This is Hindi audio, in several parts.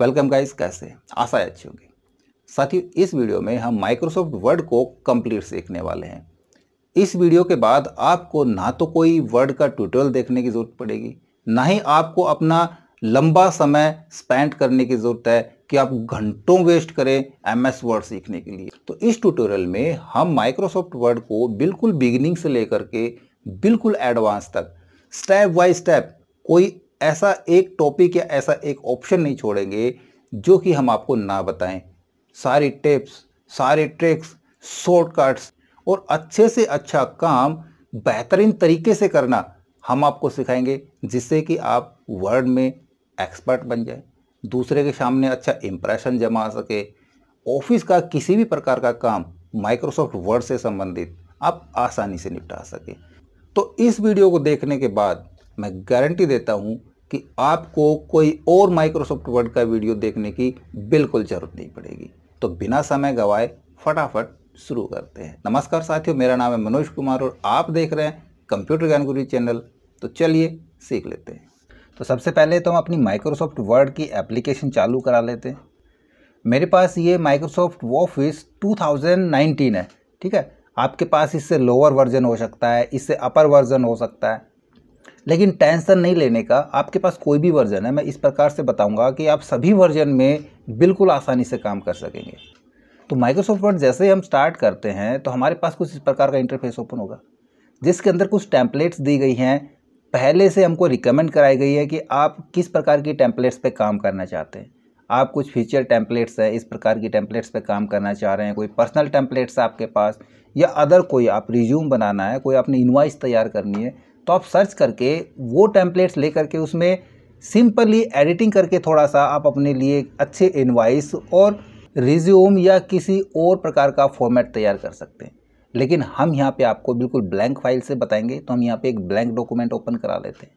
वेलकम गाइस कैसे आशा अच्छी होगी साथियों इस वीडियो में हम माइक्रोसॉफ्ट वर्ड को कंप्लीट सीखने वाले हैं इस वीडियो के बाद आपको ना तो कोई वर्ड का ट्यूटोरियल देखने की ज़रूरत पड़ेगी ना ही आपको अपना लंबा समय स्पेंड करने की ज़रूरत है कि आप घंटों वेस्ट करें एम एस वर्ड सीखने के लिए तो इस ट्यूटोरियल में हम माइक्रोसॉफ्ट वर्ड को बिल्कुल बिगिनिंग से लेकर के बिल्कुल एडवांस तक स्टेप बाय स्टेप कोई ऐसा एक टॉपिक या ऐसा एक ऑप्शन नहीं छोड़ेंगे जो कि हम आपको ना बताएं सारी टिप्स सारे ट्रिक्स शॉर्टकट्स और अच्छे से अच्छा काम बेहतरीन तरीके से करना हम आपको सिखाएंगे जिससे कि आप वर्ड में एक्सपर्ट बन जाए दूसरे के सामने अच्छा इम्प्रेशन जमा सके ऑफिस का किसी भी प्रकार का काम माइक्रोसॉफ्ट वर्ड से संबंधित आप आसानी से निपटा सकें तो इस वीडियो को देखने के बाद मैं गारंटी देता हूँ कि आपको कोई और माइक्रोसॉफ्ट वर्ड का वीडियो देखने की बिल्कुल ज़रूरत नहीं पड़ेगी तो बिना समय गवाए फटाफट शुरू करते हैं नमस्कार साथियों मेरा नाम है मनोज कुमार और आप देख रहे हैं कंप्यूटर ज्ञान गुरु चैनल तो चलिए सीख लेते हैं तो सबसे पहले तो हम अपनी माइक्रोसॉफ्ट वर्ड की एप्लीकेशन चालू करा लेते हैं मेरे पास ये माइक्रोसॉफ्ट ऑफिस 2019 है ठीक है आपके पास इससे लोअर वर्जन हो सकता है इससे अपर वर्जन हो सकता है लेकिन टेंशन नहीं लेने का आपके पास कोई भी वर्जन है मैं इस प्रकार से बताऊंगा कि आप सभी वर्जन में बिल्कुल आसानी से काम कर सकेंगे तो माइक्रोसॉफ्ट वर्ड जैसे ही हम स्टार्ट करते हैं तो हमारे पास कुछ इस प्रकार का इंटरफेस ओपन होगा जिसके अंदर कुछ टैंपलेट्स दी गई हैं पहले से हमको रिकमेंड कराई गई है कि आप किस प्रकार की टैंपलेट्स पर काम करना चाहते हैं आप कुछ फीचर टैंपलेट्स है इस प्रकार की टैंपलेट्स पर काम करना चाह रहे हैं कोई पर्सनल टैंपलेट्स आपके पास या अदर कोई आप रिज्यूम बनाना है कोई आपने इन्वाइस तैयार करनी है तो आप सर्च करके वो टेम्पलेट्स ले करके उसमें सिंपली एडिटिंग करके थोड़ा सा आप अपने लिए अच्छे इन्वाइस और रिज्यूम या किसी और प्रकार का फॉर्मेट तैयार कर सकते हैं लेकिन हम यहाँ पे आपको बिल्कुल ब्लैंक फाइल से बताएंगे तो हम यहाँ पे एक ब्लैंक डॉक्यूमेंट ओपन करा लेते हैं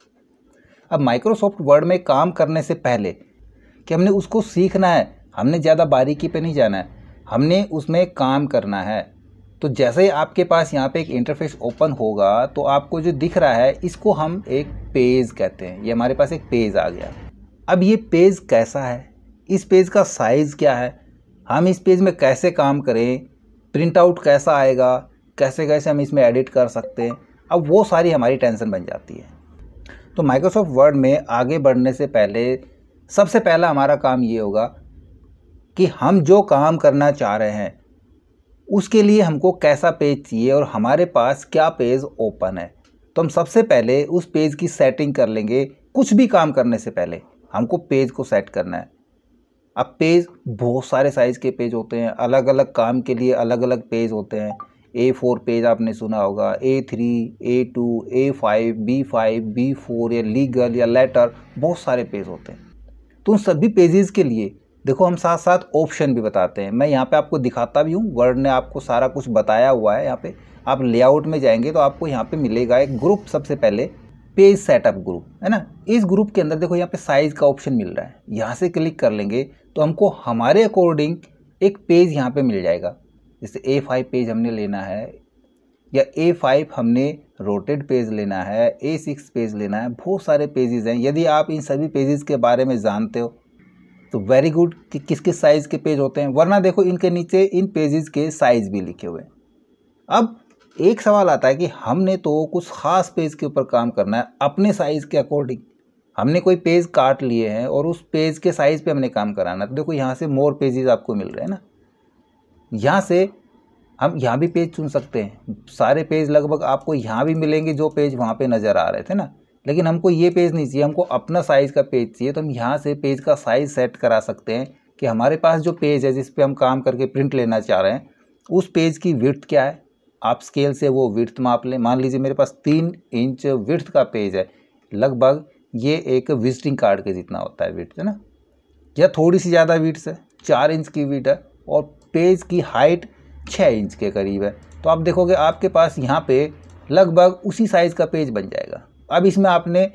अब माइक्रोसॉफ्ट वर्ड में काम करने से पहले कि हमने उसको सीखना है हमने ज़्यादा बारीकी पे नहीं जाना है हमने उसमें काम करना है तो जैसे ही आपके पास यहाँ पे एक इंटरफेस ओपन होगा तो आपको जो दिख रहा है इसको हम एक पेज कहते हैं ये हमारे पास एक पेज आ गया अब ये पेज कैसा है इस पेज का साइज़ क्या है हम इस पेज में कैसे काम करें प्रिंट आउट कैसा आएगा कैसे कैसे हम इसमें एडिट कर सकते हैं अब वो सारी हमारी टेंशन बन जाती है तो माइक्रोसॉफ्ट वर्ड में आगे बढ़ने से पहले सबसे पहला हमारा काम ये होगा कि हम जो काम करना चाह रहे हैं उसके लिए हमको कैसा पेज चाहिए और हमारे पास क्या पेज ओपन है तो हम सबसे पहले उस पेज की सेटिंग कर लेंगे कुछ भी काम करने से पहले हमको पेज को सेट करना है अब पेज बहुत सारे साइज़ के पेज होते हैं अलग अलग काम के लिए अलग अलग पेज होते हैं ए फोर पेज आपने सुना होगा A three A two A five B five B four या लीगल या लेटर बहुत सारे पेज होते हैं तो उन सभी पेजेस के लिए देखो हम साथ साथ ऑप्शन भी बताते हैं मैं यहाँ पे आपको दिखाता भी हूँ वर्ड ने आपको सारा कुछ बताया हुआ है यहाँ पे आप लेआउट में जाएंगे तो आपको यहाँ पे मिलेगा एक ग्रुप सबसे पहले पेज सेटअप ग्रुप है ना इस ग्रुप के अंदर देखो यहाँ पे साइज़ का ऑप्शन मिल रहा है यहाँ से क्लिक कर लेंगे तो हमको हमारे अकॉर्डिंग एक पेज यहाँ पर मिल जाएगा जैसे ए फाइव पेज हमने लेना है या ए फाइव हमने रोटेड पेज लेना है ए सिक्स पेज लेना है बहुत सारे पेजेज़ हैं यदि आप इन सभी पेजेस के बारे में जानते हो तो वेरी गुड कि किस किस साइज़ के पेज होते हैं वरना देखो इनके नीचे इन पेजेस के साइज़ भी लिखे हुए हैं अब एक सवाल आता है कि हमने तो कुछ ख़ास पेज के ऊपर काम करना है अपने साइज़ के अकॉर्डिंग हमने कोई पेज काट लिए हैं और उस पेज के साइज़ पे हमने काम कराना तो देखो यहाँ से मोर पेजेस आपको मिल रहे हैं ना यहाँ से हम यहाँ भी पेज चुन सकते हैं सारे पेज लगभग आपको यहाँ भी मिलेंगे जो पेज वहाँ पे नज़र आ रहे थे ना लेकिन हमको ये पेज नहीं चाहिए हमको अपना साइज़ का पेज चाहिए तो हम यहाँ से पेज का साइज़ सेट करा सकते हैं कि हमारे पास जो पेज है जिस पे हम काम करके प्रिंट लेना चाह रहे हैं उस पेज की विर्थ क्या है आप स्केल से वो विर्थ माप लें मान लीजिए मेरे पास तीन इंच विर्थ का पेज है लगभग ये एक विजिटिंग कार्ड के जितना होता है विर्थ है ना या थोड़ी सी ज़्यादा विर्थ है चार इंच की विर्थ है और पेज की हाइट छः इंच के करीब है तो आप देखोगे आपके पास यहाँ पे लगभग उसी साइज़ का पेज बन जाएगा अब इसमें आपने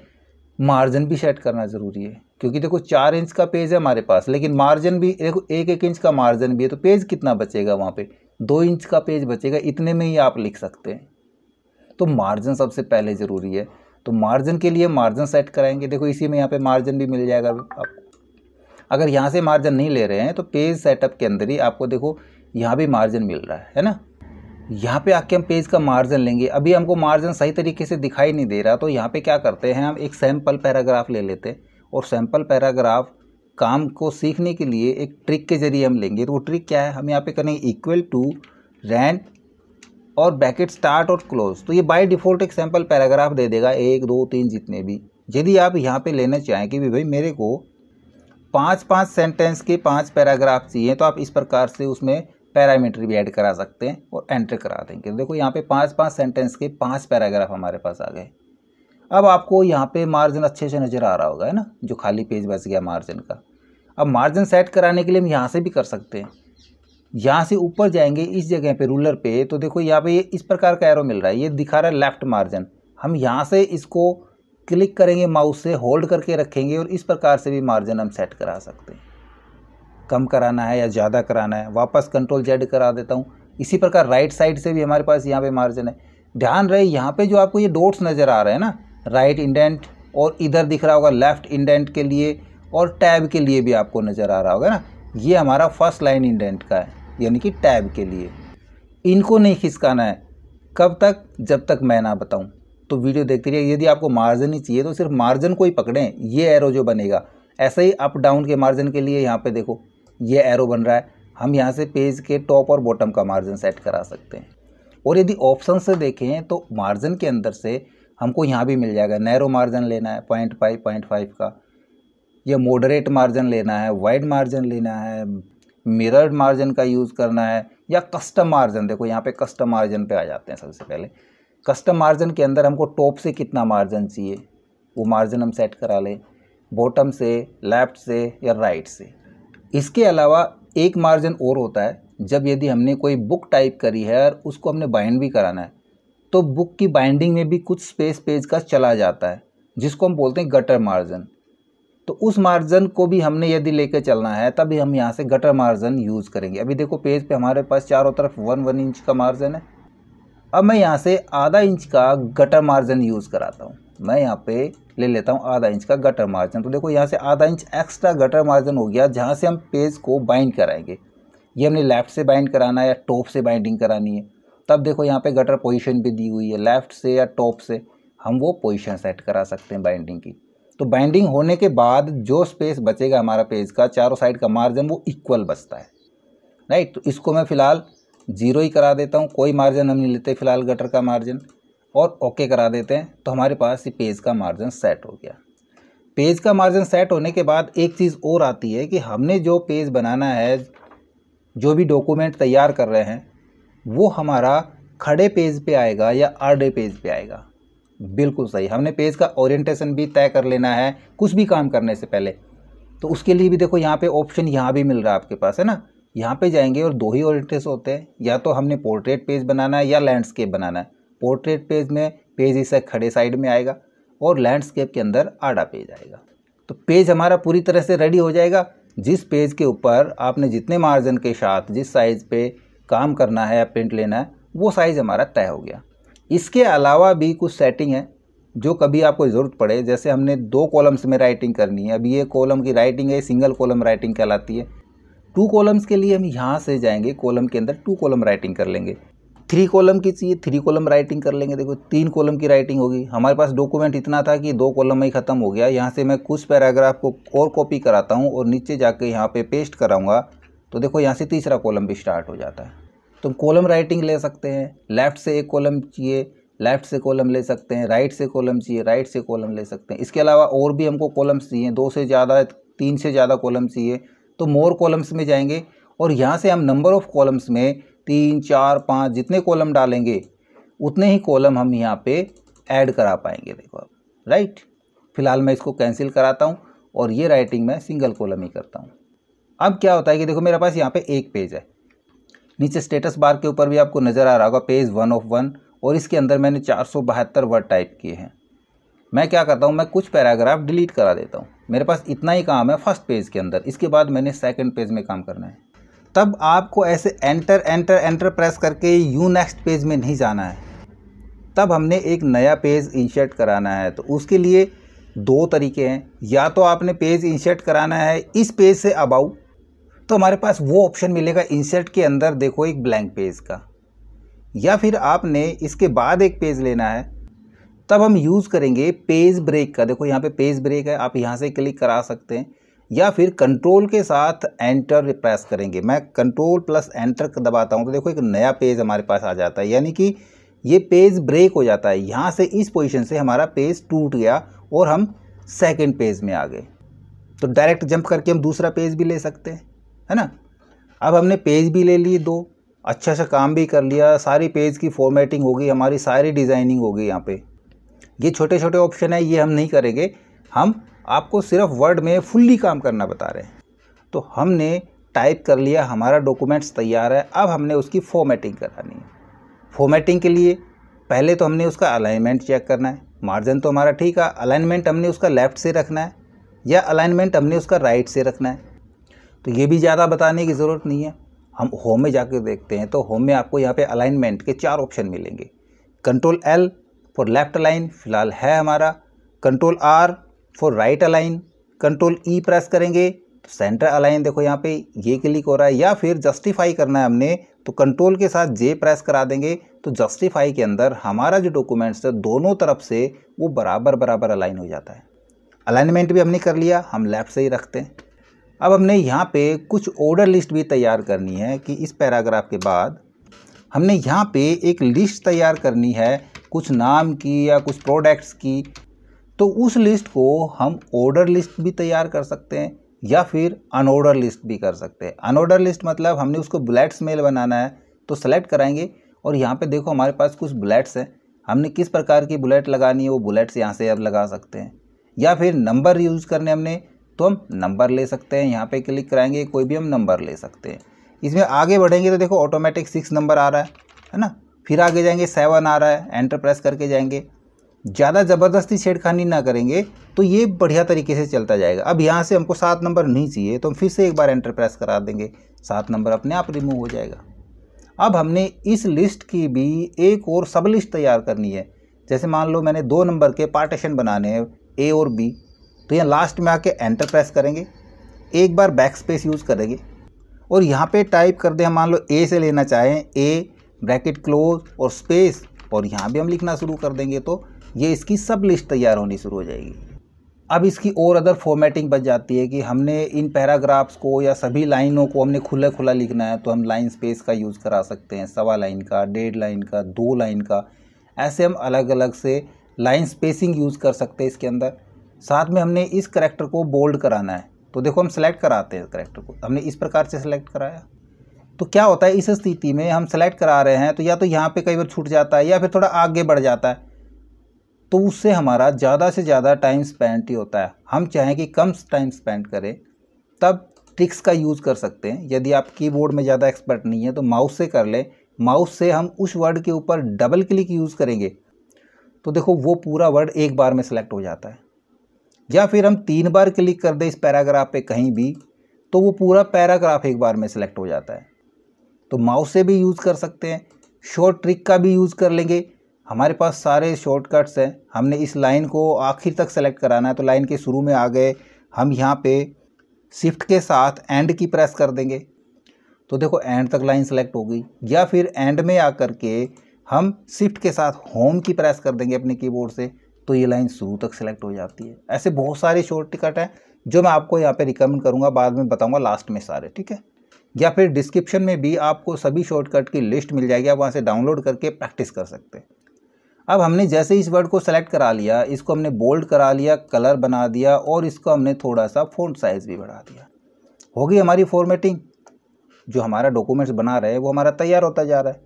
मार्जिन भी सेट करना ज़रूरी है क्योंकि देखो चार इंच का पेज है हमारे पास लेकिन मार्जिन भी देखो एक एक इंच का मार्जिन भी है तो पेज कितना बचेगा वहाँ पे दो इंच का पेज बचेगा इतने में ही आप लिख सकते हैं तो मार्जिन सबसे पहले ज़रूरी है तो मार्जिन के लिए मार्जिन सेट कराएंगे देखो इसी में यहाँ पे मार्जिन भी मिल जाएगा आपको अगर यहाँ से मार्जिन नहीं ले रहे हैं तो पेज सेटअप के अंदर ही आपको देखो यहाँ भी मार्जिन मिल रहा है है ना यहाँ पे आके हम पेज का मार्जिन लेंगे अभी हमको मार्जिन सही तरीके से दिखाई नहीं दे रहा तो यहाँ पे क्या करते हैं हम एक सैम्पल पैराग्राफ ले लेते हैं और सैम्पल पैराग्राफ काम को सीखने के लिए एक ट्रिक के जरिए हम लेंगे तो वो ट्रिक क्या है हम यहाँ पे करेंगे इक्वल टू रैंड और बैकेट स्टार्ट और क्लोज तो ये बाई डिफ़ॉल्ट एक सैम्पल पैराग्राफ दे देगा एक दो तीन जितने भी यदि आप यहाँ पर लेना चाहें कि भाई मेरे को पाँच पाँच सेंटेंस के पाँच पैराग्राफ चाहिए तो आप इस प्रकार से उसमें पैरामीटर भी ऐड करा सकते हैं और एंटर करा देंगे देखो यहाँ पे पांच पांच सेंटेंस के पांच पैराग्राफ हमारे पास आ गए अब आपको यहाँ पे मार्जिन अच्छे से नज़र आ रहा होगा है ना जो खाली पेज बच गया मार्जिन का अब मार्जिन सेट कराने के लिए हम यहाँ से भी कर सकते हैं यहाँ से ऊपर जाएंगे इस जगह पर रूलर पे तो देखो यहाँ पर ये इस प्रकार का एरो मिल रहा है ये दिखा रहा है लेफ्ट मार्जिन हम यहाँ से इसको क्लिक करेंगे माउस से होल्ड करके रखेंगे और इस प्रकार से भी मार्जिन हम सेट करा सकते हैं कम कराना है या ज़्यादा कराना है वापस कंट्रोल जेड करा देता हूँ इसी प्रकार राइट साइड से भी हमारे पास यहाँ पे मार्जिन है ध्यान रहे यहाँ पे जो आपको ये डोट्स नज़र आ रहे हैं ना राइट इंडेंट और इधर दिख रहा होगा लेफ्ट इंडेंट के लिए और टैब के लिए भी आपको नज़र आ रहा होगा ना ये हमारा फर्स्ट लाइन इंडेंट का है यानी कि टैब के लिए इनको नहीं खिसकाना है कब तक जब तक मैं ना बताऊँ तो वीडियो देखते रहिए यदि आपको मार्जिन ही चाहिए तो सिर्फ मार्जिन को ही पकड़ें ये एरो जो बनेगा ऐसे ही अप डाउन के मार्जिन के लिए यहाँ पे देखो ये एरो बन रहा है हम यहाँ से पेज के टॉप और बॉटम का मार्जिन सेट करा सकते हैं और यदि ऑप्शन से देखें तो मार्जिन के अंदर से हमको यहाँ भी मिल जाएगा नैरो मार्जिन लेना है पॉइंट फाइव पॉइंट फाइव का या मॉडरेट मार्जिन लेना है वाइड मार्जिन लेना है मिररड मार्जिन का यूज़ करना है या कस्टम मार्जिन देखो यहाँ पे कस्टम मार्जिन पे आ जाते हैं सबसे पहले कस्टम मार्जिन के अंदर हमको टॉप से कितना मार्जिन चाहिए वो मार्जिन हम सेट करा लें बॉटम से लेफ्ट से या राइट से इसके अलावा एक मार्जिन और होता है जब यदि हमने कोई बुक टाइप करी है और उसको हमने बाइंड भी कराना है तो बुक की बाइंडिंग में भी कुछ स्पेस पेज का चला जाता है जिसको हम बोलते हैं गटर मार्जिन तो उस मार्जिन को भी हमने यदि लेकर चलना है तभी हम यहाँ से गटर मार्जिन यूज़ करेंगे अभी देखो पेज पे हमारे पास चारों तरफ वन वन इंच का मार्जिन है अब मैं यहाँ से आधा इंच का गटर मार्जिन यूज़ कराता हूँ मैं यहाँ पे ले लेता हूँ आधा इंच का गटर मार्जिन तो देखो यहाँ से आधा इंच एक्स्ट्रा गटर मार्जिन हो गया जहाँ से हम पेज को बाइंड कराएंगे ये हमने लेफ़्ट से बाइंड कराना है या टॉप से बाइंडिंग करानी है तब देखो यहाँ पे गटर पोजीशन भी दी हुई है लेफ़्ट से या टॉप से हम वो पोजीशन सेट करा सकते हैं बाइंडिंग की तो बाइंडिंग होने के बाद जो स्पेस बचेगा हमारा पेज का चारों साइड का मार्जिन वो इक्वल बचता है राइट तो इसको मैं फ़िलहाल ज़ीरो ही करा देता हूँ कोई मार्जिन हम नहीं लेते फ़िलहाल गटर का मार्जिन और ओके करा देते हैं तो हमारे पास ये पेज का मार्जिन सेट हो गया पेज का मार्जिन सेट होने के बाद एक चीज़ और आती है कि हमने जो पेज बनाना है जो भी डॉक्यूमेंट तैयार कर रहे हैं वो हमारा खड़े पेज पे आएगा या आड़े पेज पे आएगा बिल्कुल सही हमने पेज का ओरिएंटेशन भी तय कर लेना है कुछ भी काम करने से पहले तो उसके लिए भी देखो यहाँ पे ऑप्शन यहाँ भी मिल रहा है आपके पास है ना यहाँ पे जाएंगे और दो ही ओरिएंटेशन होते हैं या तो हमने पोर्ट्रेट पेज बनाना है या लैंडस्केप बनाना है पोर्ट्रेट पेज में पेज इसे खड़े साइड में आएगा और लैंडस्केप के अंदर आड़ा पेज आएगा तो पेज हमारा पूरी तरह से रेडी हो जाएगा जिस पेज के ऊपर आपने जितने मार्जिन के साथ जिस साइज़ पे काम करना है या प्रिंट लेना है वो साइज़ हमारा तय हो गया इसके अलावा भी कुछ सेटिंग है जो कभी आपको ज़रूरत पड़े जैसे हमने दो कॉलम्स में राइटिंग करनी है अभी ये कॉलम की राइटिंग है सिंगल कॉलम राइटिंग कहलाती है टू कॉलम्स के लिए हम यहाँ से जाएंगे कॉलम के अंदर टू कॉलम राइटिंग कर लेंगे थ्री कॉलम की चाहिए थ्री कॉलम राइटिंग कर लेंगे देखो तीन कॉलम की राइटिंग होगी हमारे पास डॉक्यूमेंट इतना था कि दो कॉलम में ही ख़त्म हो गया यहाँ से मैं कुछ पैराग्राफ को और कॉपी कराता हूँ और नीचे जाके यहाँ पे पेस्ट कराऊँगा तो देखो यहाँ से तीसरा कॉलम भी स्टार्ट हो जाता है तुम कॉलम राइटिंग ले सकते हैं लेफ्ट से एक कॉलम चाहिए लेफ्ट से कॉलम ले सकते हैं राइट से कॉलम चाहिए राइट से कॉलम ले सकते हैं इसके अलावा और भी हमको कॉलम्स चाहिए दो से ज़्यादा तीन से ज़्यादा कॉलम चाहिए तो मोर कॉलम्स में जाएंगे और यहाँ से हम नंबर ऑफ़ कॉलम्स में तीन चार पाँच जितने कॉलम डालेंगे उतने ही कॉलम हम यहाँ पे ऐड करा पाएंगे देखो आप राइट फिलहाल मैं इसको कैंसिल कराता हूँ और ये राइटिंग मैं सिंगल कॉलम ही करता हूँ अब क्या होता है कि देखो मेरे पास यहाँ पे एक पेज है नीचे स्टेटस बार के ऊपर भी आपको नज़र आ रहा होगा पेज वन ऑफ वन और इसके अंदर मैंने चार वर्ड टाइप किए हैं मैं क्या करता हूँ मैं कुछ पैराग्राफ डिलीट करा देता हूँ मेरे पास इतना ही काम है फर्स्ट पेज के अंदर इसके बाद मैंने सेकेंड पेज में काम करना है तब आपको ऐसे एंटर एंटर एंटर प्रेस करके यू नेक्स्ट पेज में नहीं जाना है तब हमने एक नया पेज इंसर्ट कराना है तो उसके लिए दो तरीके हैं या तो आपने पेज इंसर्ट कराना है इस पेज से अबाउ तो हमारे पास वो ऑप्शन मिलेगा इंसर्ट के अंदर देखो एक ब्लैंक पेज का या फिर आपने इसके बाद एक पेज लेना है तब हम यूज़ करेंगे पेज ब्रेक का देखो यहाँ पे पेज ब्रेक है आप यहाँ से क्लिक करा सकते हैं या फिर कंट्रोल के साथ एंटर प्रेस करेंगे मैं कंट्रोल प्लस एंटर दबाता हूँ तो देखो एक नया पेज हमारे पास आ जाता है यानी कि ये पेज ब्रेक हो जाता है यहाँ से इस पोजीशन से हमारा पेज टूट गया और हम सेकंड पेज में आ गए तो डायरेक्ट जंप करके हम दूसरा पेज भी ले सकते हैं है ना अब हमने पेज भी ले लिए दो अच्छा सा काम भी कर लिया सारी पेज की फॉर्मेटिंग हो गई हमारी सारी डिज़ाइनिंग हो गई यहाँ पे ये छोटे छोटे ऑप्शन है ये हम नहीं करेंगे हम आपको सिर्फ वर्ड में फुल्ली काम करना बता रहे हैं तो हमने टाइप कर लिया हमारा डॉक्यूमेंट्स तैयार है अब हमने उसकी फॉर्मेटिंग करानी है फॉर्मेटिंग के लिए पहले तो हमने उसका अलाइनमेंट चेक करना है मार्जिन तो हमारा ठीक है अलाइनमेंट हमने उसका लेफ़्ट से रखना है या अलाइनमेंट हमने उसका राइट से रखना है तो ये भी ज़्यादा बताने की ज़रूरत नहीं है हम होम में जाकर देखते हैं तो होम में आपको यहाँ पे अलाइनमेंट के चार ऑप्शन मिलेंगे control L for left line फ़िलहाल है हमारा control R for right align control E press करेंगे तो सेंटर अलाइन देखो यहाँ पे ये क्लिक हो रहा है या फिर जस्टिफाई करना है हमने तो कंट्रोल के साथ जे प्रेस करा देंगे तो जस्टिफाई के अंदर हमारा जो डॉक्यूमेंट्स है दोनों तरफ से वो बराबर बराबर अलाइन हो जाता है अलाइनमेंट भी हमने कर लिया हम लेफ़्ट से ही रखते हैं अब हमने यहाँ पे कुछ ऑर्डर लिस्ट भी तैयार करनी है कि इस पैराग्राफ के बाद हमने यहाँ पे एक लिस्ट तैयार करनी है कुछ नाम की या कुछ प्रोडक्ट्स की तो उस लिस्ट को हम ऑर्डर लिस्ट भी तैयार कर सकते हैं या फिर अनऑर्डर लिस्ट भी कर सकते हैं अनऑर्डर लिस्ट मतलब हमने उसको बुलेट्स मेल बनाना है तो सेलेक्ट कराएंगे और यहाँ पे देखो हमारे पास कुछ बुलेट्स हैं हमने किस प्रकार की बुलेट लगानी है वो बुलेट्स यहाँ से अब लगा सकते हैं या फिर नंबर यूज़ करने हमने तो हम नंबर ले सकते हैं यहाँ पे क्लिक कराएंगे कोई भी हम नंबर ले सकते हैं इसमें आगे बढ़ेंगे तो देखो ऑटोमेटिक सिक्स नंबर आ रहा है है ना फिर आगे जाएंगे सेवन आ रहा है एंटर प्रेस करके जाएंगे ज़्यादा ज़बरदस्ती छेड़खानी ना करेंगे तो ये बढ़िया तरीके से चलता जाएगा अब यहाँ से हमको सात नंबर नहीं चाहिए तो हम फिर से एक बार एंटर प्रेस करा देंगे सात नंबर अपने आप रिमूव हो जाएगा अब हमने इस लिस्ट की भी एक और सब लिस्ट तैयार करनी है जैसे मान लो मैंने दो नंबर के पार्टीशन बनाने हैं ए और बी तो यहाँ लास्ट में आके एंटर प्रेस करेंगे एक बार बैक स्पेस यूज़ करेंगे और यहाँ पे टाइप कर दें मान लो ए से लेना चाहें ए ब्रैकेट क्लोज और स्पेस और यहाँ भी हम लिखना शुरू कर देंगे तो ये इसकी सब लिस्ट तैयार होनी शुरू हो जाएगी अब इसकी और अदर फॉर्मेटिंग बच जाती है कि हमने इन पैराग्राफ्स को या सभी लाइनों को हमने खुला खुला लिखना है तो हम लाइन स्पेस का यूज़ करा सकते हैं सवा लाइन का डेढ़ लाइन का दो लाइन का ऐसे हम अलग अलग से लाइन स्पेसिंग यूज़ कर सकते हैं इसके अंदर साथ में हमने इस करेक्टर को बोल्ड कराना है तो देखो हम सेलेक्ट कराते हैं करेक्टर को हमने इस प्रकार से सेलेक्ट कराया तो क्या होता है इस स्थिति में हम सेलेक्ट करा रहे हैं तो या तो यहाँ पे कई बार छूट जाता है या फिर थोड़ा आगे बढ़ जाता है तो उससे हमारा ज़्यादा से ज़्यादा टाइम स्पेंड ही होता है हम चाहें कि कम टाइम स्पेंड करें तब ट्रिक्स का यूज़ कर सकते हैं यदि आप कीबोर्ड में ज़्यादा एक्सपर्ट नहीं है तो माउस से कर लें माउस से हम उस वर्ड के ऊपर डबल क्लिक यूज़ करेंगे तो देखो वो पूरा वर्ड एक बार में सेलेक्ट हो जाता है या फिर हम तीन बार क्लिक कर दें इस पैराग्राफ पे कहीं भी तो वो पूरा पैराग्राफ एक बार में सेलेक्ट हो जाता है तो माउस से भी यूज़ कर सकते हैं शॉर्ट ट्रिक का भी यूज़ कर लेंगे हमारे पास सारे शॉर्टकट्स हैं हमने इस लाइन को आखिर तक सेलेक्ट कराना है तो लाइन के शुरू में आ गए हम यहाँ पे शिफ्ट के साथ एंड की प्रेस कर देंगे तो देखो एंड तक लाइन सेलेक्ट हो गई या फिर एंड में आ करके हम शिफ्ट के साथ होम की प्रेस कर देंगे अपने कीबोर्ड से तो ये लाइन शुरू तक सेलेक्ट हो जाती है ऐसे बहुत सारे शॉर्टकट हैं जो मैं आपको यहाँ पे रिकमेंड करूँगा बाद में बताऊँगा लास्ट में सारे ठीक है या फिर डिस्क्रिप्शन में भी आपको सभी शॉर्टकट की लिस्ट मिल जाएगी आप वहाँ से डाउनलोड करके प्रैक्टिस कर सकते हैं अब हमने जैसे इस वर्ड को सेलेक्ट करा लिया इसको हमने बोल्ड करा लिया कलर बना दिया और इसको हमने थोड़ा सा फ़ॉन्ट साइज़ भी बढ़ा दिया होगी हमारी फॉर्मेटिंग जो हमारा डॉक्यूमेंट्स बना रहे हैं वो हमारा तैयार होता जा रहा है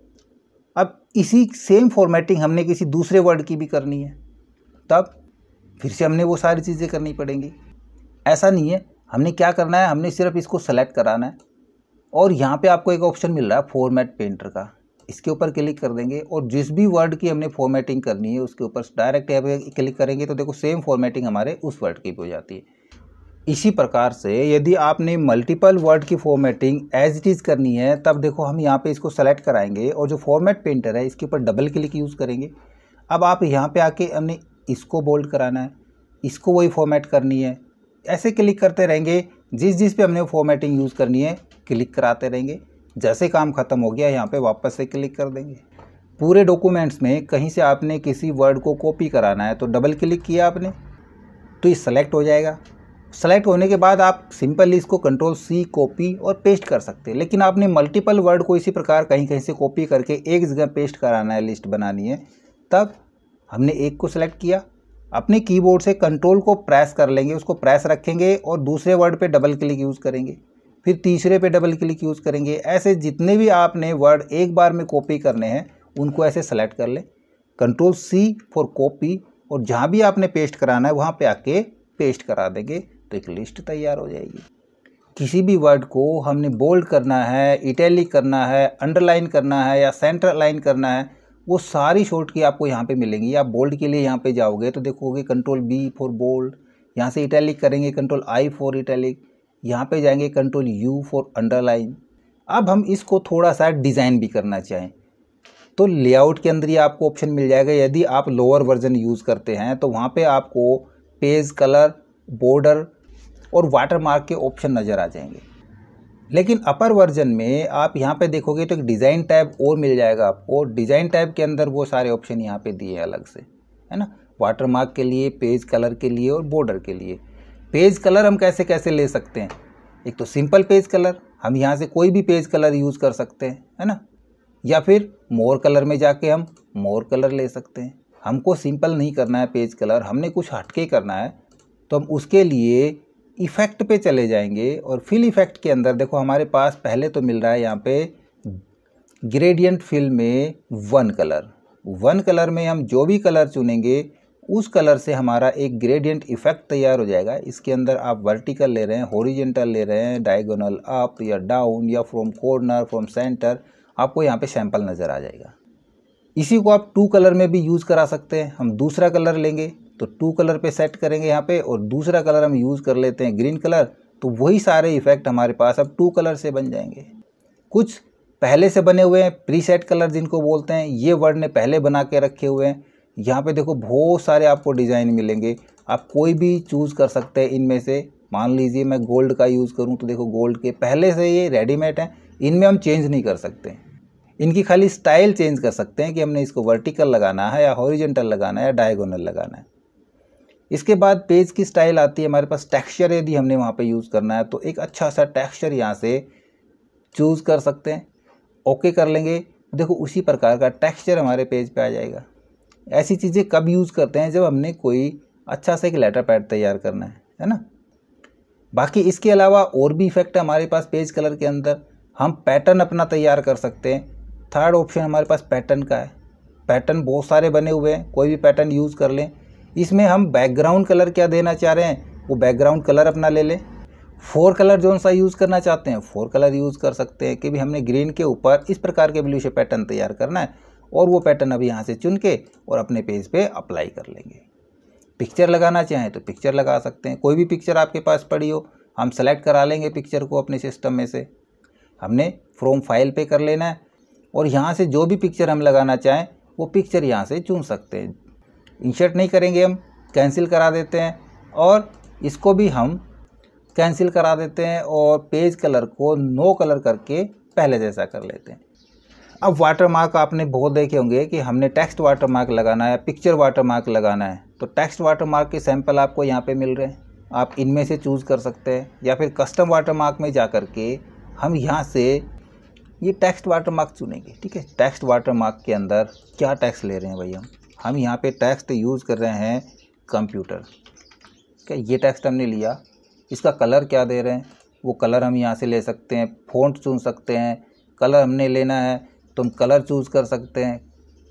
अब इसी सेम फॉर्मेटिंग हमने किसी दूसरे वर्ड की भी करनी है तब फिर से हमने वो सारी चीज़ें करनी पड़ेंगी ऐसा नहीं है हमने क्या करना है हमने सिर्फ इसको सेलेक्ट कराना है और यहाँ पे आपको एक ऑप्शन मिल रहा है फॉर्मेट पेंटर का इसके ऊपर क्लिक कर देंगे और जिस भी वर्ड की हमने फॉर्मेटिंग करनी है उसके ऊपर डायरेक्ट यहाँ पे क्लिक करेंगे तो देखो सेम फॉर्मेटिंग हमारे उस वर्ड की भी हो जाती है इसी प्रकार से यदि आपने मल्टीपल वर्ड की फॉर्मेटिंग एज इट इज़ करनी है तब देखो हम यहाँ पे इसको सेलेक्ट कराएंगे और जो फॉर्मेट पेंटर है इसके ऊपर डबल क्लिक यूज़ करेंगे अब आप यहाँ पे आके हमने इसको बोल्ड कराना है इसको वही फॉर्मेट करनी है ऐसे क्लिक करते रहेंगे जिस जिस पे हमने फॉर्मेटिंग यूज़ करनी है क्लिक कराते रहेंगे जैसे काम ख़त्म हो गया यहाँ पे वापस से क्लिक कर देंगे पूरे डॉक्यूमेंट्स में कहीं से आपने किसी वर्ड को कॉपी कराना है तो डबल क्लिक किया आपने तो ये सेलेक्ट हो जाएगा सेलेक्ट होने के बाद आप सिंपली इसको कंट्रोल सी कॉपी और पेस्ट कर सकते हैं लेकिन आपने मल्टीपल वर्ड को इसी प्रकार कहीं कहीं से कॉपी करके एक जगह पेस्ट कराना है लिस्ट बनानी है तब हमने एक को सेलेक्ट किया अपने कीबोर्ड से कंट्रोल को प्रेस कर लेंगे उसको प्रेस रखेंगे और दूसरे वर्ड पे डबल क्लिक यूज़ करेंगे फिर तीसरे पे डबल क्लिक यूज़ करेंगे ऐसे जितने भी आपने वर्ड एक बार में कॉपी करने हैं उनको ऐसे सेलेक्ट कर लें कंट्रोल सी फॉर कॉपी और जहाँ भी आपने पेस्ट कराना है वहाँ पे आके पेस्ट करा देंगे तो एक लिस्ट तैयार हो जाएगी किसी भी वर्ड को हमने बोल्ड करना है इटैलिक करना है अंडरलाइन करना है या सेंटर लाइन करना है वो सारी शॉर्ट की आपको यहाँ पे मिलेंगी आप बोल्ड के लिए यहाँ पे जाओगे तो देखोगे कंट्रोल बी फॉर बोल्ड यहाँ से इटैलिक करेंगे कंट्रोल आई फॉर इटैलिक यहाँ पे जाएंगे कंट्रोल यू फॉर अंडरलाइन अब हम इसको थोड़ा सा डिज़ाइन भी करना चाहें तो लेआउट के अंदर ही आपको ऑप्शन मिल जाएगा यदि आप लोअर वर्जन यूज़ करते हैं तो वहाँ पे आपको पेज कलर बॉर्डर और वाटर मार्क के ऑप्शन नज़र आ जाएंगे लेकिन अपर वर्जन में आप यहाँ पे देखोगे तो एक डिज़ाइन टैब और मिल जाएगा आपको डिज़ाइन टैब के अंदर वो सारे ऑप्शन यहाँ पे दिए हैं अलग से है ना वाटर मार्क के लिए पेज कलर के लिए और बॉर्डर के लिए पेज कलर हम कैसे कैसे ले सकते हैं एक तो सिंपल पेज कलर हम यहाँ से कोई भी पेज कलर यूज़ कर सकते हैं है ना या फिर मोर कलर में जाके हम मोर कलर ले सकते हैं हमको सिंपल नहीं करना है पेज कलर हमने कुछ हटके करना है तो हम उसके लिए इफ़ेक्ट पे चले जाएंगे और फिल इफ़ेक्ट के अंदर देखो हमारे पास पहले तो मिल रहा है यहाँ पे ग्रेडियंट फिल में वन कलर वन कलर में हम जो भी कलर चुनेंगे उस कलर से हमारा एक ग्रेडियंट इफेक्ट तैयार हो जाएगा इसके अंदर आप वर्टिकल ले रहे हैं होरिजेंटल ले रहे हैं डायगोनल अप या डाउन या फ्रॉम कॉर्नर फ्रॉम सेंटर आपको यहाँ पे सैंपल नज़र आ जाएगा इसी को आप टू कलर में भी यूज़ करा सकते हैं हम दूसरा कलर लेंगे तो टू कलर पर सेट करेंगे यहाँ पर और दूसरा कलर हम यूज़ कर लेते हैं ग्रीन कलर तो वही सारे इफ़ेक्ट हमारे पास अब टू कलर से बन जाएंगे कुछ पहले से बने हुए हैं सेट कलर जिनको बोलते हैं ये वर्ड ने पहले बना के रखे हुए हैं यहाँ पे देखो बहुत सारे आपको डिज़ाइन मिलेंगे आप कोई भी चूज़ कर सकते हैं इनमें से मान लीजिए मैं गोल्ड का यूज़ करूँ तो देखो गोल्ड के पहले से ये रेडीमेड हैं इनमें हम चेंज नहीं कर सकते इनकी खाली स्टाइल चेंज कर सकते हैं कि हमने इसको वर्टिकल लगाना है या हॉरिजेंटल लगाना है या डायगोनल लगाना है इसके बाद पेज की स्टाइल आती है हमारे पास टेक्सचर यदि हमने वहाँ पे यूज़ करना है तो एक अच्छा सा टेक्सचर यहाँ से चूज़ कर सकते हैं ओके कर लेंगे देखो उसी प्रकार का टेक्सचर हमारे पेज पे आ जाएगा ऐसी चीज़ें कब यूज़ करते हैं जब हमने कोई अच्छा सा एक लेटर पैड तैयार करना है है ना बाकी इसके अलावा और भी इफेक्ट हमारे पास पेज कलर के अंदर हम पैटर्न अपना तैयार कर सकते हैं थर्ड ऑप्शन हमारे पास पैटर्न का है पैटर्न बहुत सारे बने हुए हैं कोई भी पैटर्न यूज़ कर लें इसमें हम बैकग्राउंड कलर क्या देना चाह रहे हैं वो बैकग्राउंड कलर अपना ले लें फोर कलर जो सा यूज़ करना चाहते हैं फोर कलर यूज़ कर सकते हैं कि भी हमने ग्रीन के ऊपर इस प्रकार के ब्लू से पैटर्न तैयार करना है और वो पैटर्न अभी यहाँ से चुन के और अपने पेज पे अप्लाई कर लेंगे पिक्चर लगाना चाहें तो पिक्चर लगा सकते हैं कोई भी पिक्चर आपके पास पड़ी हो हम सेलेक्ट करा लेंगे पिक्चर को अपने सिस्टम में से हमने फ्रोम फाइल पे कर लेना है और यहाँ से जो भी पिक्चर हम लगाना चाहें वो पिक्चर यहाँ से चुन सकते हैं इंशर्ट नहीं करेंगे हम कैंसिल करा देते हैं और इसको भी हम कैंसिल करा देते हैं और पेज कलर को नो कलर करके पहले जैसा कर लेते हैं अब वाटर मार्क आपने बहुत देखे होंगे कि हमने टेक्स्ट वाटर मार्क लगाना है पिक्चर वाटर मार्क लगाना है तो टेक्स्ट वाटर मार्क के सैंपल आपको यहाँ पे मिल रहे हैं आप इनमें से चूज़ कर सकते हैं या फिर कस्टम वाटर मार्क में जा कर के हम यहाँ से ये टेक्स्ट वाटर मार्क चुनेंगे ठीक है टेक्स्ट वाटर मार्क के अंदर क्या टैक्स ले रहे हैं भाई हम हम यहाँ पर टैक्सट यूज़ कर रहे हैं कंप्यूटर क्या ये टैक्सट हमने लिया इसका कलर क्या दे रहे हैं वो कलर हम यहाँ से ले सकते हैं फोन चुन सकते हैं कलर हमने लेना है तुम कलर चूज़ कर सकते हैं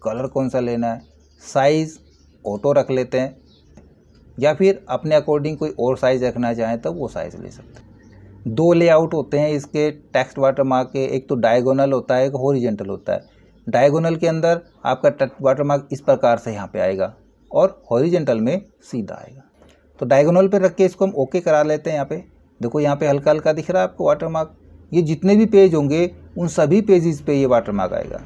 कलर कौन सा लेना है साइज़ ऑटो रख लेते हैं या फिर अपने अकॉर्डिंग कोई और साइज़ रखना चाहें तो वो साइज़ ले सकते हैं दो लेआउट होते हैं इसके टेक्स्ट वाटर मार्क के एक तो डायगोनल होता है एक हॉरिजेंटल होता है डायगोनल के अंदर आपका टेक्स्ट वाटर मार्क इस प्रकार से यहाँ पे आएगा और हॉरिजेंटल में सीधा आएगा तो डायगोनल पे रख के इसको हम ओके करा लेते हैं यहाँ पे देखो यहाँ पे हल्का हल्का दिख रहा है आपको वाटर मार्क ये जितने भी पेज होंगे उन सभी पेजेस पे ये वाटरमार्क आएगा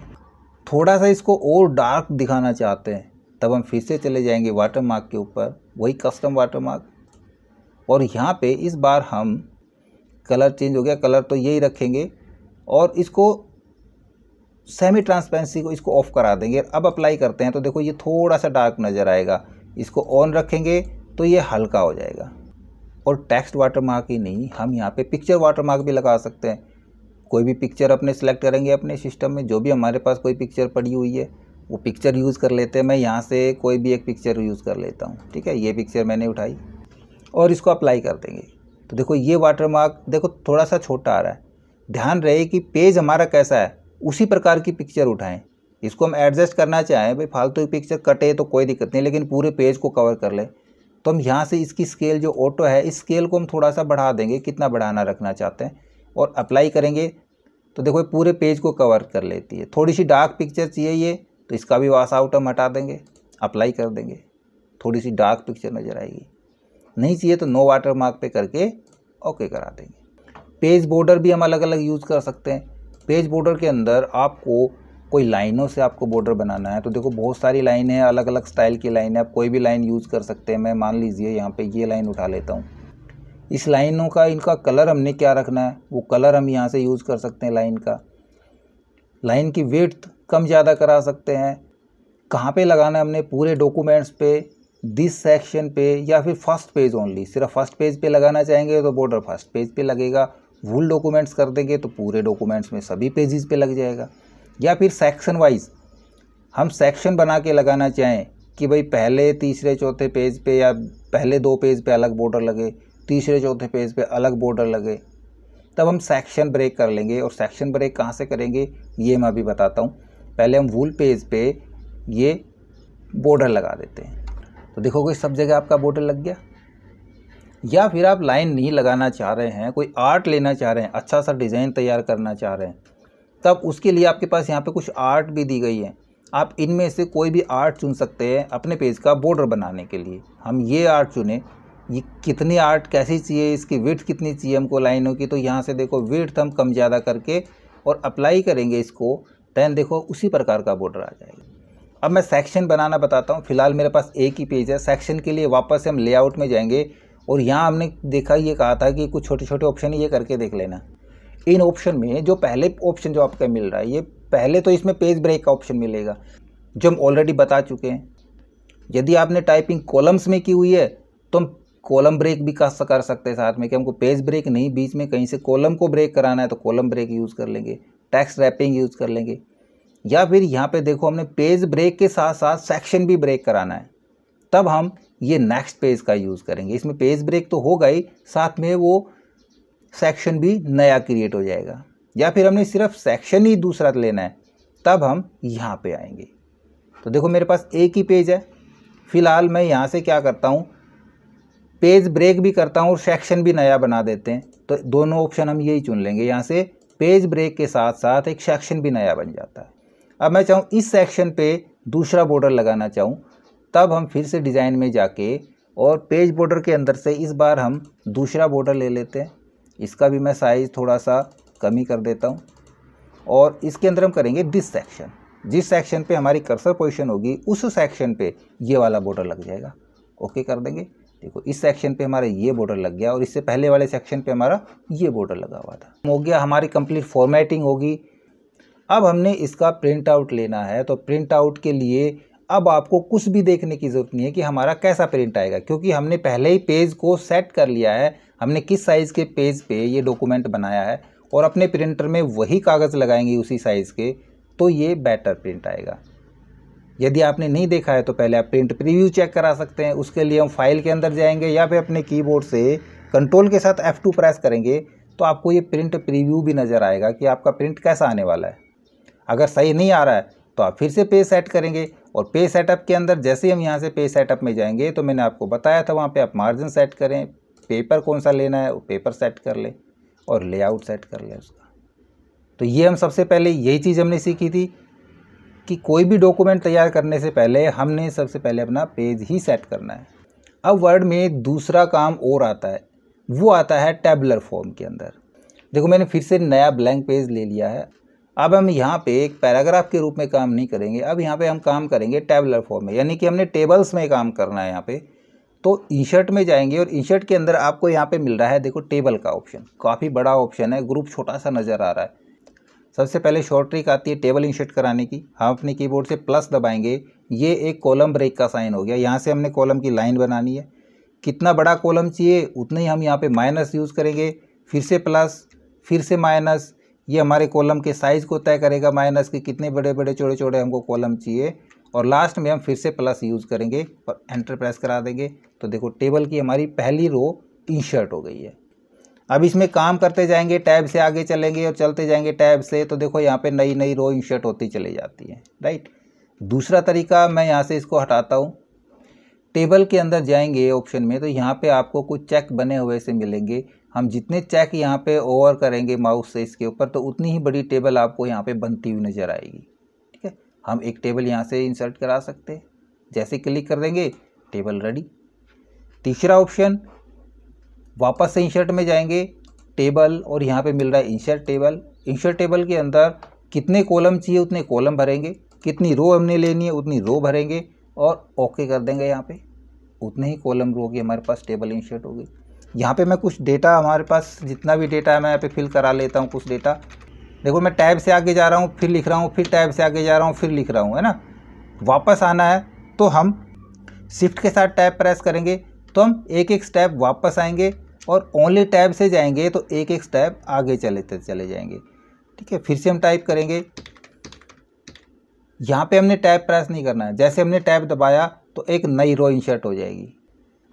थोड़ा सा इसको और डार्क दिखाना चाहते हैं तब हम फिर से चले जाएंगे वाटरमार्क के ऊपर वही कस्टम वाटरमार्क और यहाँ पे इस बार हम कलर चेंज हो गया कलर तो यही रखेंगे और इसको सेमी ट्रांसपेरेंसी को इसको ऑफ़ करा देंगे अब अप्लाई करते हैं तो देखो ये थोड़ा सा डार्क नज़र आएगा इसको ऑन रखेंगे तो ये हल्का हो जाएगा और टेक्स्ट वाटरमार्क ही नहीं हम यहाँ पे पिक्चर वाटरमार्क भी लगा सकते हैं कोई भी पिक्चर अपने सेलेक्ट करेंगे अपने सिस्टम में जो भी हमारे पास कोई पिक्चर पड़ी हुई है वो पिक्चर यूज़ कर लेते हैं मैं यहाँ से कोई भी एक पिक्चर यूज़ कर लेता हूँ ठीक है ये पिक्चर मैंने उठाई और इसको अप्लाई कर देंगे तो देखो ये मार्क देखो थोड़ा सा छोटा आ रहा है ध्यान रहे कि पेज हमारा कैसा है उसी प्रकार की पिक्चर उठाएँ इसको हम एडजस्ट करना चाहें भाई फालतू तो पिक्चर कटे तो कोई दिक्कत नहीं लेकिन पूरे पेज को कवर कर लें तो हम यहाँ से इसकी स्केल जो ऑटो है इस स्केल को हम थोड़ा सा बढ़ा देंगे कितना बढ़ाना रखना चाहते हैं और अप्लाई करेंगे तो देखो पूरे पेज को कवर कर लेती है थोड़ी सी डार्क पिक्चर चाहिए ये तो इसका भी वास आउट हम हटा देंगे अप्लाई कर देंगे थोड़ी सी डार्क पिक्चर नज़र आएगी नहीं चाहिए तो नो वाटर मार्क पर करके ओके करा देंगे पेज बॉर्डर भी हम अलग अलग यूज़ कर सकते हैं पेज बॉर्डर के अंदर आपको कोई लाइनों से आपको बॉर्डर बनाना है तो देखो बहुत सारी लाइन है अलग अलग स्टाइल की लाइन है आप कोई भी लाइन यूज़ कर सकते हैं मैं मान लीजिए यहाँ पे ये लाइन उठा लेता हूँ इस लाइनों का इनका कलर हमने क्या रखना है वो कलर हम यहाँ से यूज़ कर सकते हैं लाइन का लाइन की वेट कम ज़्यादा करा सकते हैं कहाँ पर लगाना है हमने पूरे डॉक्यूमेंट्स पे दिस सेक्शन पे या फिर फर्स्ट पेज ओनली सिर्फ फर्स्ट पेज पे लगाना चाहेंगे तो बॉर्डर फर्स्ट पेज पे लगेगा फुल डॉक्यूमेंट्स कर देंगे तो पूरे डॉक्यूमेंट्स में सभी पेजेस पे लग जाएगा या फिर सेक्शन वाइज हम सेक्शन बना के लगाना चाहें कि भाई पहले तीसरे चौथे पेज पे या पहले दो पेज पे अलग बॉर्डर लगे तीसरे चौथे पेज पे अलग बॉर्डर लगे तब हम सेक्शन ब्रेक कर लेंगे और सेक्शन ब्रेक कहाँ से करेंगे ये मैं अभी बताता हूँ पहले हम वूल पेज पे ये बॉर्डर लगा देते हैं तो देखो कोई सब जगह आपका बॉर्डर लग गया या फिर आप लाइन नहीं लगाना चाह रहे हैं कोई आर्ट लेना चाह रहे हैं अच्छा सा डिज़ाइन तैयार करना चाह रहे हैं तब उसके लिए आपके पास यहाँ पे कुछ आर्ट भी दी गई है आप इनमें से कोई भी आर्ट चुन सकते हैं अपने पेज का बॉर्डर बनाने के लिए हम ये आर्ट चुने ये कितनी आर्ट कैसी चाहिए इसकी विर्थ कितनी चाहिए हमको लाइनों की तो यहाँ से देखो विर्थ हम कम ज़्यादा करके और अप्लाई करेंगे इसको दैन देखो उसी प्रकार का बॉर्डर आ जाएगा अब मैं सेक्शन बनाना बताता हूँ फिलहाल मेरे पास एक ही पेज है सेक्शन के लिए वापस हम लेआउट में जाएंगे और यहाँ हमने देखा ये कहा था कि कुछ छोटे छोटे ऑप्शन ये करके देख लेना इन ऑप्शन में जो पहले ऑप्शन जो आपका मिल रहा है ये पहले तो इसमें पेज ब्रेक का ऑप्शन मिलेगा जो हम ऑलरेडी बता चुके हैं यदि आपने टाइपिंग कॉलम्स में की हुई है तो हम कॉलम ब्रेक भी कर सकते हैं साथ में कि हमको पेज ब्रेक नहीं बीच में कहीं से कॉलम को ब्रेक कराना है तो कॉलम ब्रेक यूज़ कर लेंगे टैक्स रैपिंग यूज़ कर लेंगे या फिर यहाँ पे देखो हमने पेज ब्रेक के साथ साथ सेक्शन भी ब्रेक कराना है तब हम ये नेक्स्ट पेज का यूज़ करेंगे इसमें पेज ब्रेक तो होगा ही साथ में वो सेक्शन भी नया क्रिएट हो जाएगा या फिर हमने सिर्फ सेक्शन ही दूसरा लेना है तब हम यहाँ पे आएंगे तो देखो मेरे पास एक ही पेज है फ़िलहाल मैं यहाँ से क्या करता हूँ पेज ब्रेक भी करता हूँ और सेक्शन भी नया बना देते हैं तो दोनों ऑप्शन हम यही चुन लेंगे यहाँ से पेज ब्रेक के साथ साथ एक सेक्शन भी नया बन जाता है अब मैं चाहूँ इस सेक्शन पे दूसरा बॉर्डर लगाना चाहूँ तब हम फिर से डिज़ाइन में जाके और पेज बॉर्डर के अंदर से इस बार हम दूसरा बॉर्डर ले लेते हैं इसका भी मैं साइज़ थोड़ा सा कमी कर देता हूँ और इसके अंदर हम करेंगे दिस सेक्शन जिस सेक्शन पे हमारी कर्सर पोजीशन होगी उस सेक्शन पे ये वाला बॉर्डर लग जाएगा ओके कर देंगे देखो इस सेक्शन पे हमारा ये बॉर्डर लग गया और इससे पहले वाले सेक्शन पे हमारा ये बॉर्डर लगा हुआ था हो गया हमारी कंप्लीट फॉर्मेटिंग होगी अब हमने इसका प्रिंट आउट लेना है तो प्रिंट आउट के लिए अब आपको कुछ भी देखने की ज़रूरत नहीं है कि हमारा कैसा प्रिंट आएगा क्योंकि हमने पहले ही पेज को सेट कर लिया है हमने किस साइज़ के पेज पे ये डॉक्यूमेंट बनाया है और अपने प्रिंटर में वही कागज़ लगाएंगे उसी साइज़ के तो ये बेटर प्रिंट आएगा यदि आपने नहीं देखा है तो पहले आप प्रिंट प्रीव्यू चेक करा सकते हैं उसके लिए हम फाइल के अंदर जाएंगे या फिर अपने कीबोर्ड से कंट्रोल के साथ F2 प्रेस करेंगे तो आपको ये प्रिंट प्रीव्यू भी नज़र आएगा कि आपका प्रिंट कैसा आने वाला है अगर सही नहीं आ रहा है तो आप फिर से पेज सेट करेंगे और पेज सेटअप के अंदर जैसे हम यहाँ से पेज सेटअप में जाएंगे तो मैंने आपको बताया था वहाँ पे आप मार्जिन सेट करें पेपर कौन सा लेना है वो पेपर सेट कर लें और लेआउट सेट कर लें उसका तो ये हम सबसे पहले यही चीज़ हमने सीखी थी कि कोई भी डॉक्यूमेंट तैयार करने से पहले हमने सबसे पहले अपना पेज ही सेट करना है अब वर्ड में दूसरा काम और आता है वो आता है टेबलर फॉर्म के अंदर देखो मैंने फिर से नया ब्लैंक पेज ले लिया है अब हम यहाँ पे एक पैराग्राफ के रूप में काम नहीं करेंगे अब यहाँ पे हम काम करेंगे टेबलर फॉर्म में यानी कि हमने टेबल्स में काम करना है यहाँ पे तो इंशर्ट में जाएंगे और इंशर्ट के अंदर आपको यहाँ पे मिल रहा है देखो टेबल का ऑप्शन काफ़ी बड़ा ऑप्शन है ग्रुप छोटा सा नज़र आ रहा है सबसे पहले शॉर्ट ट्रिक आती है टेबल इंशर्ट कराने की हम अपने की से प्लस दबाएंगे ये एक कॉलम ब्रेक का साइन हो गया यहाँ से हमने कॉलम की लाइन बनानी है कितना बड़ा कॉलम चाहिए उतने ही हम यहाँ पर माइनस यूज़ करेंगे फिर से प्लस फिर से माइनस ये हमारे कॉलम के साइज़ को तय करेगा माइनस के कितने बड़े बड़े चौड़े चौड़े हमको कॉलम चाहिए और लास्ट में हम फिर से प्लस यूज़ करेंगे और एंटर प्रेस करा देंगे तो देखो टेबल की हमारी पहली रो इंशर्ट हो गई है अब इसमें काम करते जाएंगे टैब से आगे चलेंगे और चलते जाएंगे टैब से तो देखो यहाँ पे नई नई रो इंशर्ट होती चली जाती है राइट दूसरा तरीका मैं यहाँ से इसको हटाता हूँ टेबल के अंदर जाएंगे ऑप्शन में तो यहाँ पर आपको कुछ चेक बने हुए से मिलेंगे हम जितने चेक यहाँ पे ओवर करेंगे माउस से इसके ऊपर तो उतनी ही बड़ी टेबल आपको यहाँ पे बनती हुई नज़र आएगी ठीक है हम एक टेबल यहाँ से इंसर्ट करा सकते हैं जैसे क्लिक कर देंगे टेबल रेडी तीसरा ऑप्शन वापस से इंसर्ट में जाएंगे टेबल और यहाँ पे मिल रहा है इंसर्ट टेबल इंसर्ट टेबल के अंदर कितने कॉलम चाहिए उतने कॉलम भरेंगे कितनी रो हमने लेनी है उतनी रो भरेंगे और ओके कर देंगे यहाँ पर उतने ही कॉलम रो की हमारे पास टेबल इंसर्ट होगी यहाँ पे मैं कुछ डेटा हमारे पास जितना भी डेटा है मैं यहाँ पे फिल करा लेता हूँ कुछ डेटा देखो मैं टैब से आगे जा रहा हूँ फिर लिख रहा हूँ फिर टैब से आगे जा रहा हूँ फिर लिख रहा हूँ है ना वापस आना है तो हम शिफ्ट के साथ टैब प्रेस करेंगे तो हम एक एक स्टैप वापस आएंगे और ओनली टैब से जाएंगे तो एक एक स्टैप आगे चले चले जाएंगे ठीक है फिर से हम टाइप करेंगे यहाँ पे हमने टैब प्रेस नहीं करना है जैसे हमने टैब दबाया तो एक नई रो इंशर्ट हो जाएगी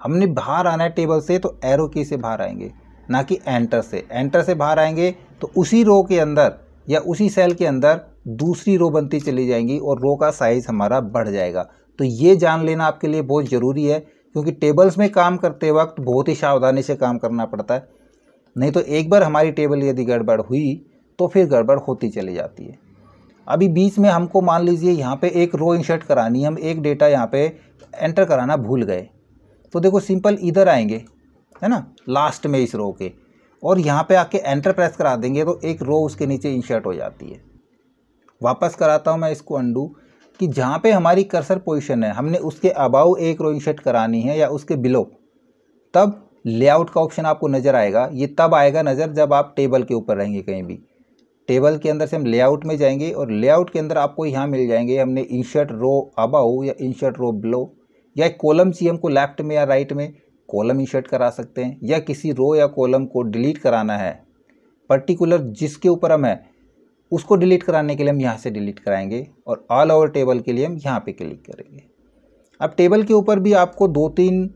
हमने बाहर आना है टेबल से तो एरो की से बाहर आएंगे ना कि एंटर से एंटर से बाहर आएंगे तो उसी रो के अंदर या उसी सेल के अंदर दूसरी रो बनती चली जाएंगी और रो का साइज़ हमारा बढ़ जाएगा तो ये जान लेना आपके लिए बहुत ज़रूरी है क्योंकि टेबल्स में काम करते वक्त बहुत ही सावधानी से काम करना पड़ता है नहीं तो एक बार हमारी टेबल यदि गड़बड़ हुई तो फिर गड़बड़ होती चली जाती है अभी बीच में हमको मान लीजिए यहाँ पे एक रो इंसर्ट करानी हम एक डेटा यहाँ पे एंटर कराना भूल गए तो देखो सिंपल इधर आएंगे है ना लास्ट में इस रो के और यहाँ पे आके एंटर प्रेस करा देंगे तो एक रो उसके नीचे इंशर्ट हो जाती है वापस कराता हूँ मैं इसको अंडू कि जहाँ पे हमारी कर्सर पोजीशन है हमने उसके अबाउ एक रो इंशर्ट करानी है या उसके बिलो तब लेआउट का ऑप्शन आपको नज़र आएगा ये तब आएगा नज़र जब आप टेबल के ऊपर रहेंगे कहीं भी टेबल के अंदर से हम लेआउट में जाएंगे और लेआउट के अंदर आपको यहाँ मिल जाएंगे हमने इंशर्ट रो अबाउ या इंशर्ट रो बिलो या कॉलम सी हमको लेफ्ट में या राइट में कॉलम इंसर्ट करा सकते हैं या किसी रो या कॉलम को डिलीट कराना है पर्टिकुलर जिसके ऊपर हम है उसको डिलीट कराने के लिए हम यहाँ से डिलीट कराएंगे और ऑल ओवर टेबल के लिए हम यहाँ पे क्लिक करेंगे अब टेबल के ऊपर भी आपको दो तीन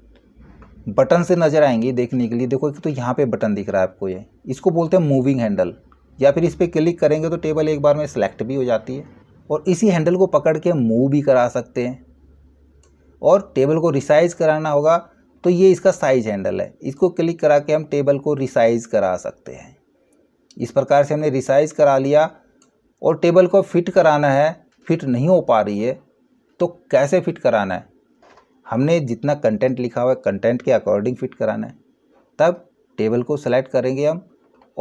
बटन से नज़र आएंगे देखने के लिए देखो एक तो यहाँ पे बटन दिख रहा है आपको ये इसको बोलते हैं मूविंग हैंडल या फिर इस पर क्लिक करेंगे तो टेबल एक बार में सेलेक्ट भी हो जाती है और इसी हैंडल को पकड़ के मूव भी करा सकते हैं और टेबल को रिसाइज कराना होगा तो ये इसका साइज हैंडल है इसको क्लिक करा के हम टेबल को रिसाइज करा सकते हैं इस प्रकार से हमने रिसाइज करा लिया और टेबल को फिट कराना है फिट नहीं हो पा रही है तो कैसे फिट कराना है हमने जितना कंटेंट लिखा हुआ है कंटेंट के अकॉर्डिंग फिट कराना है तब टेबल को सेलेक्ट करेंगे हम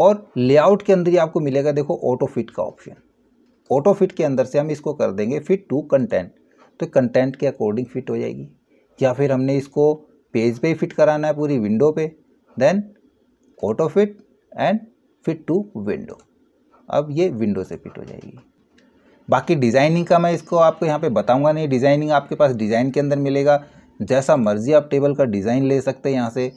और लेआउट के अंदर ही आपको मिलेगा देखो ऑटो फिट का ऑप्शन ऑटो फिट के अंदर से हम इसको कर देंगे फिट टू कंटेंट तो कंटेंट के अकॉर्डिंग फिट हो जाएगी या फिर हमने इसको पेज पे ही फिट कराना है पूरी विंडो पे then auto fit and fit to window अब ये विंडो से फिट हो जाएगी बाकी डिज़ाइनिंग का मैं इसको आपको यहाँ पे बताऊँगा नहीं डिज़ाइनिंग आपके पास डिज़ाइन के अंदर मिलेगा जैसा मर्ज़ी आप टेबल का डिज़ाइन ले सकते हैं यहाँ से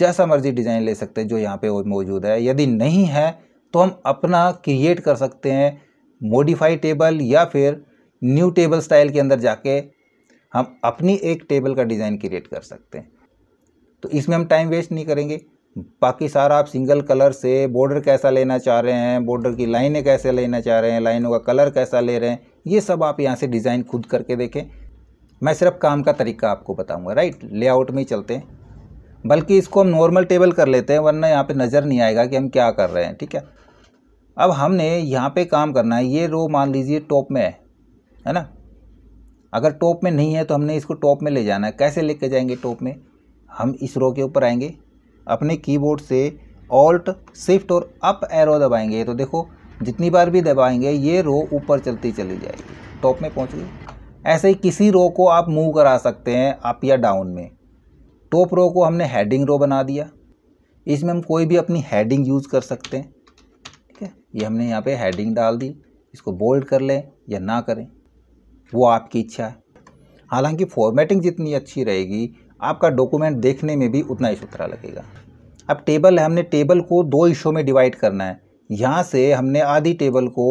जैसा मर्ज़ी डिज़ाइन ले सकते हैं जो यहाँ पे मौजूद है यदि नहीं है तो हम अपना क्रिएट कर सकते हैं मॉडिफाई टेबल या फिर न्यू टेबल स्टाइल के अंदर जाके हम अपनी एक टेबल का डिज़ाइन क्रिएट कर सकते हैं तो इसमें हम टाइम वेस्ट नहीं करेंगे बाकी सारा आप सिंगल कलर से बॉर्डर कैसा लेना चाह रहे हैं बॉर्डर की लाइनें कैसे लेना चाह रहे हैं लाइनों का कलर कैसा ले रहे हैं ये सब आप यहाँ से डिज़ाइन खुद करके देखें मैं सिर्फ काम का तरीका आपको बताऊँगा राइट लेआउट में ही चलते हैं बल्कि इसको हम नॉर्मल टेबल कर लेते हैं वरना यहाँ पर नज़र नहीं आएगा कि हम क्या कर रहे हैं ठीक है अब हमने यहाँ पर काम करना है ये रो मान लीजिए टॉप में है है ना अगर टॉप में नहीं है तो हमने इसको टॉप में ले जाना है कैसे लेके जाएंगे टॉप में हम इस रो के ऊपर आएंगे अपने कीबोर्ड से ऑल्ट शिफ्ट और अप एरो दबाएंगे तो देखो जितनी बार भी दबाएंगे ये रो ऊपर चलती चली जाएगी टॉप में पहुँच गई ऐसे ही किसी रो को आप मूव करा सकते हैं अप या डाउन में टॉप रो को हमने हेडिंग रो बना दिया इसमें हम कोई भी अपनी हेडिंग यूज़ कर सकते हैं ठीक है ये हमने यहाँ पे हेडिंग डाल दी इसको बोल्ड कर लें या ना करें वो आपकी इच्छा है हालांकि फॉर्मेटिंग जितनी अच्छी रहेगी आपका डॉक्यूमेंट देखने में भी उतना ही सुथरा लगेगा अब टेबल है हमने टेबल को दो हिस्सों में डिवाइड करना है यहाँ से हमने आधी टेबल को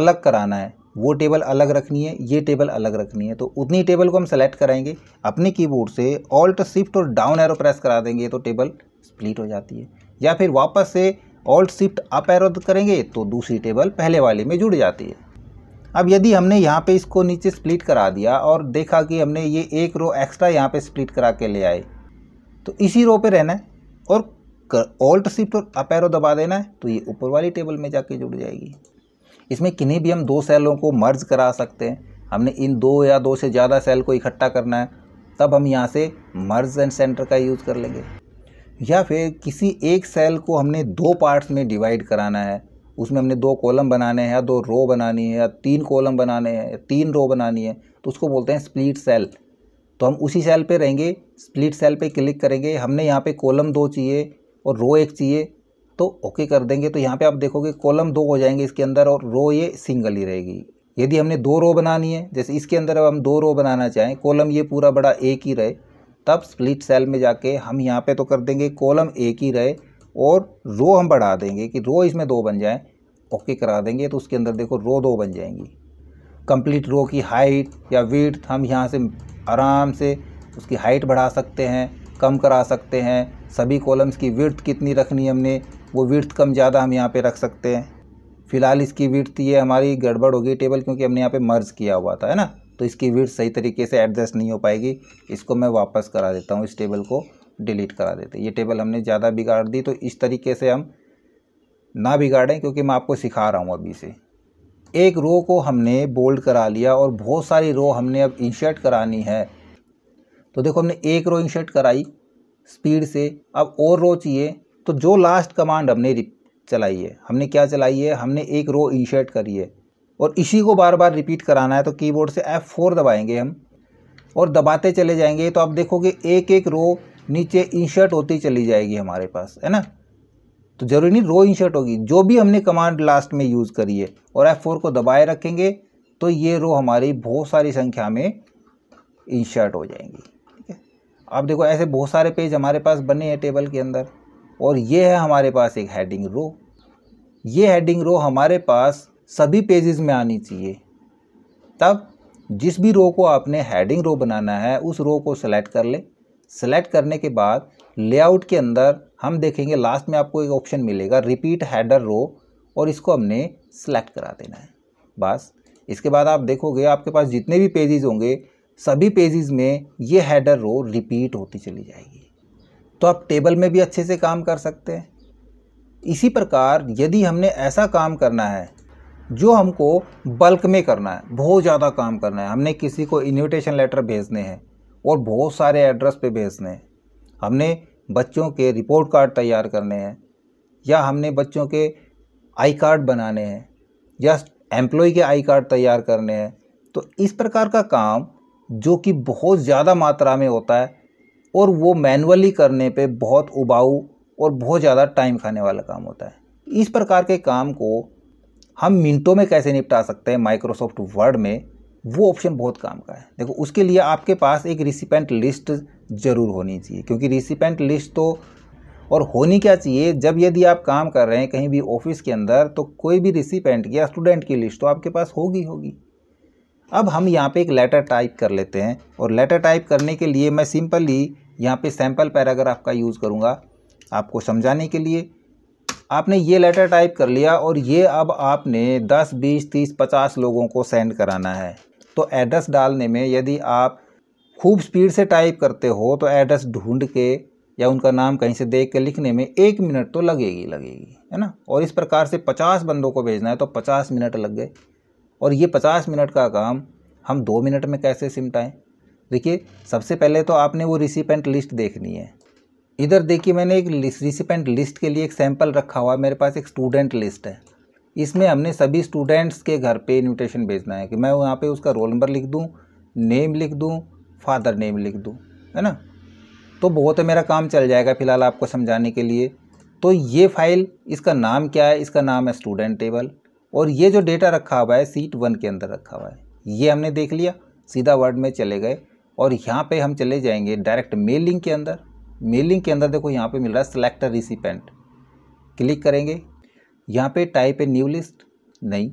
अलग कराना है वो टेबल अलग रखनी है ये टेबल अलग रखनी है तो उतनी टेबल को हम सेलेक्ट कराएंगे अपने कीबोर्ड से ऑल्ट शिफ्ट और डाउन एरो प्रेस करा देंगे तो टेबल स्प्लिट हो जाती है या फिर वापस से ऑल्ट शिफ्ट अप एरो करेंगे तो दूसरी टेबल पहले वाले में जुड़ जाती है अब यदि हमने यहाँ पे इसको नीचे स्प्लिट करा दिया और देखा कि हमने ये एक रो एक्स्ट्रा यहाँ पे स्प्लिट करा के ले आए तो इसी रो पे रहना है और ऑल्ट शिफ्ट और अपैरो दबा देना है तो ये ऊपर वाली टेबल में जाके जुड़ जाएगी इसमें किन्हीं भी हम दो सेलों को मर्ज करा सकते हैं हमने इन दो या दो से ज़्यादा सेल को इकट्ठा करना है तब हम यहाँ से मर्ज एंड सेंटर का यूज़ कर लेंगे या फिर किसी एक सेल को हमने दो पार्ट्स में डिवाइड कराना है उसमें हमने दो कॉलम बनाने हैं या दो रो बनानी है या तीन कॉलम बनाने हैं या तीन रो बनानी है तो उसको बोलते हैं स्प्लिट सेल तो हम उसी सेल पे रहेंगे स्प्लिट सेल पे क्लिक करेंगे हमने यहाँ पे कॉलम दो चाहिए और रो एक चाहिए तो ओके कर देंगे तो यहाँ पे आप देखोगे कॉलम दो हो जाएंगे इसके अंदर और रो ये सिंगल ही रहेगी यदि हमने दो रो बनानी है जैसे इसके अंदर अब हम दो रो बनाना चाहें कॉलम ये पूरा बड़ा एक ही रहे तब स्प्लिट सेल में जाके हम यहाँ पे तो कर देंगे कॉलम एक ही रहे और रो हम बढ़ा देंगे कि रो इसमें दो बन जाए ओके करा देंगे तो उसके अंदर देखो रो दो बन जाएंगी कंप्लीट रो की हाइट या वीट हम यहाँ से आराम से उसकी हाइट बढ़ा सकते हैं कम करा सकते हैं सभी कॉलम्स की विर्थ कितनी रखनी हमने वो विर्थ कम ज़्यादा हम यहाँ पे रख सकते हैं फ़िलहाल इसकी विर्थ ये हमारी गड़बड़ होगी टेबल क्योंकि हमने यहाँ पे मर्ज किया हुआ था है ना तो इसकी वीड सही तरीके से एडजस्ट नहीं हो पाएगी इसको मैं वापस करा देता हूँ इस टेबल को डिलीट करा देते ये टेबल हमने ज़्यादा बिगाड़ दी तो इस तरीके से हम ना बिगाड़ें क्योंकि मैं आपको सिखा रहा हूँ अभी से एक रो को हमने बोल्ड करा लिया और बहुत सारी रो हमने अब इंशर्ट करानी है तो देखो हमने एक रो इंशर्ट कराई स्पीड से अब और रो चाहिए तो जो लास्ट कमांड हमने चलाई है हमने क्या चलाई है हमने एक रो इंशर्ट करी है और इसी को बार बार रिपीट कराना है तो कीबोर्ड से एफ़ फोर दबाएँगे हम और दबाते चले जाएंगे तो आप देखोगे एक एक रो नीचे इंशर्ट होती चली जाएगी हमारे पास है ना तो ज़रूरी नहीं रो इंशर्ट होगी जो भी हमने कमांड लास्ट में यूज़ करी है और एफ़ फोर को दबाए रखेंगे तो ये रो हमारी बहुत सारी संख्या में इंशर्ट हो जाएंगी ठीक है आप देखो ऐसे बहुत सारे पेज हमारे पास बने हैं टेबल के अंदर और ये है हमारे पास एक हेडिंग रो ये हेडिंग रो हमारे पास सभी पेजेस में आनी चाहिए तब जिस भी रो को आपने हेडिंग रो बनाना है उस रो को सेलेक्ट कर ले सेलेक्ट करने के बाद लेआउट के अंदर हम देखेंगे लास्ट में आपको एक ऑप्शन मिलेगा रिपीट हैडर रो और इसको हमने सेलेक्ट करा देना है बस इसके बाद आप देखोगे आपके पास जितने भी पेजेस होंगे सभी पेजेस में ये हैडर रो रिपीट होती चली जाएगी तो आप टेबल में भी अच्छे से काम कर सकते हैं इसी प्रकार यदि हमने ऐसा काम करना है जो हमको बल्क में करना है बहुत ज़्यादा काम करना है हमने किसी को इन्विटेशन लेटर भेजने हैं और बहुत सारे एड्रेस पे भेजने हैं हमने बच्चों के रिपोर्ट कार्ड तैयार करने हैं या हमने बच्चों के आई कार्ड बनाने हैं या एम्प्लॉय के आई कार्ड तैयार करने हैं तो इस प्रकार का काम जो कि बहुत ज़्यादा मात्रा में होता है और वो मैनुअली करने पे बहुत उबाऊ और बहुत ज़्यादा टाइम खाने वाला काम होता है इस प्रकार के काम को हम मिनटों में कैसे निपटा सकते हैं माइक्रोसॉफ्ट वर्ड में वो ऑप्शन बहुत काम का है देखो उसके लिए आपके पास एक रिसिपेंट लिस्ट ज़रूर होनी चाहिए क्योंकि रिसिपेंट लिस्ट तो और होनी क्या चाहिए जब यदि आप काम कर रहे हैं कहीं भी ऑफिस के अंदर तो कोई भी रिसिपेंट या स्टूडेंट की लिस्ट तो आपके पास होगी होगी अब हम यहाँ पे एक लेटर टाइप कर लेते हैं और लेटर टाइप करने के लिए मैं सिंपली यहाँ पे सैम्पल पैराग्राफ का यूज़ करूँगा आपको समझाने के लिए आपने ये लेटर टाइप कर लिया और ये अब आपने 10, 20, 30, 50 लोगों को सेंड कराना है तो एड्रेस डालने में यदि आप खूब स्पीड से टाइप करते हो तो एड्रेस ढूंढ के या उनका नाम कहीं से देख के लिखने में एक मिनट तो लगेगी लगेगी है ना और इस प्रकार से पचास बंदों को भेजना है तो पचास मिनट लग गए और ये पचास मिनट का काम हम दो मिनट में कैसे सिमटाएँ देखिए सबसे पहले तो आपने वो रिसिपेंट लिस्ट देखनी है इधर देखिए मैंने एक रिसिपेंट लिस्ट के लिए एक सैंपल रखा हुआ है मेरे पास एक स्टूडेंट लिस्ट है इसमें हमने सभी स्टूडेंट्स के घर पे इन्विटेशन भेजना है कि मैं वहाँ पे उसका रोल नंबर लिख दूँ नेम लिख दूँ फादर नेम लिख दूँ है ना तो बहुत मेरा काम चल जाएगा फिलहाल आपको समझाने के लिए तो ये फाइल इसका नाम क्या है इसका नाम है स्टूडेंट टेबल और ये जो डेटा रखा हुआ है सीट वन के अंदर रखा हुआ है ये हमने देख लिया सीधा वर्ड में चले गए और यहाँ पे हम चले जाएंगे डायरेक्ट मेल लिंक के अंदर मेलिंग के अंदर देखो यहाँ पे मिल रहा है सिलेक्टर रिसिपेंट क्लिक करेंगे यहाँ पे टाइप ए न्यू लिस्ट नहीं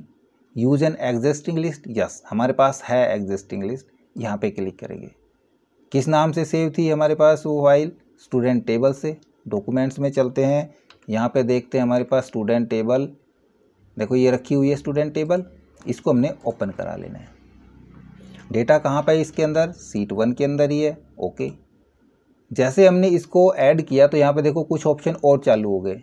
use an existing list yes हमारे पास है एग्जिस्टिंग लिस्ट यहाँ पे क्लिक करेंगे किस नाम से सेव थी हमारे पास वो फाइल स्टूडेंट टेबल से डॉक्यूमेंट्स में चलते हैं यहाँ पे देखते हैं हमारे पास स्टूडेंट टेबल देखो ये रखी हुई है स्टूडेंट टेबल इसको हमने ओपन करा लेना है डेटा कहाँ पर है इसके अंदर सीट वन के अंदर ही है ओके जैसे हमने इसको ऐड किया तो यहाँ पे देखो कुछ ऑप्शन और चालू हो गए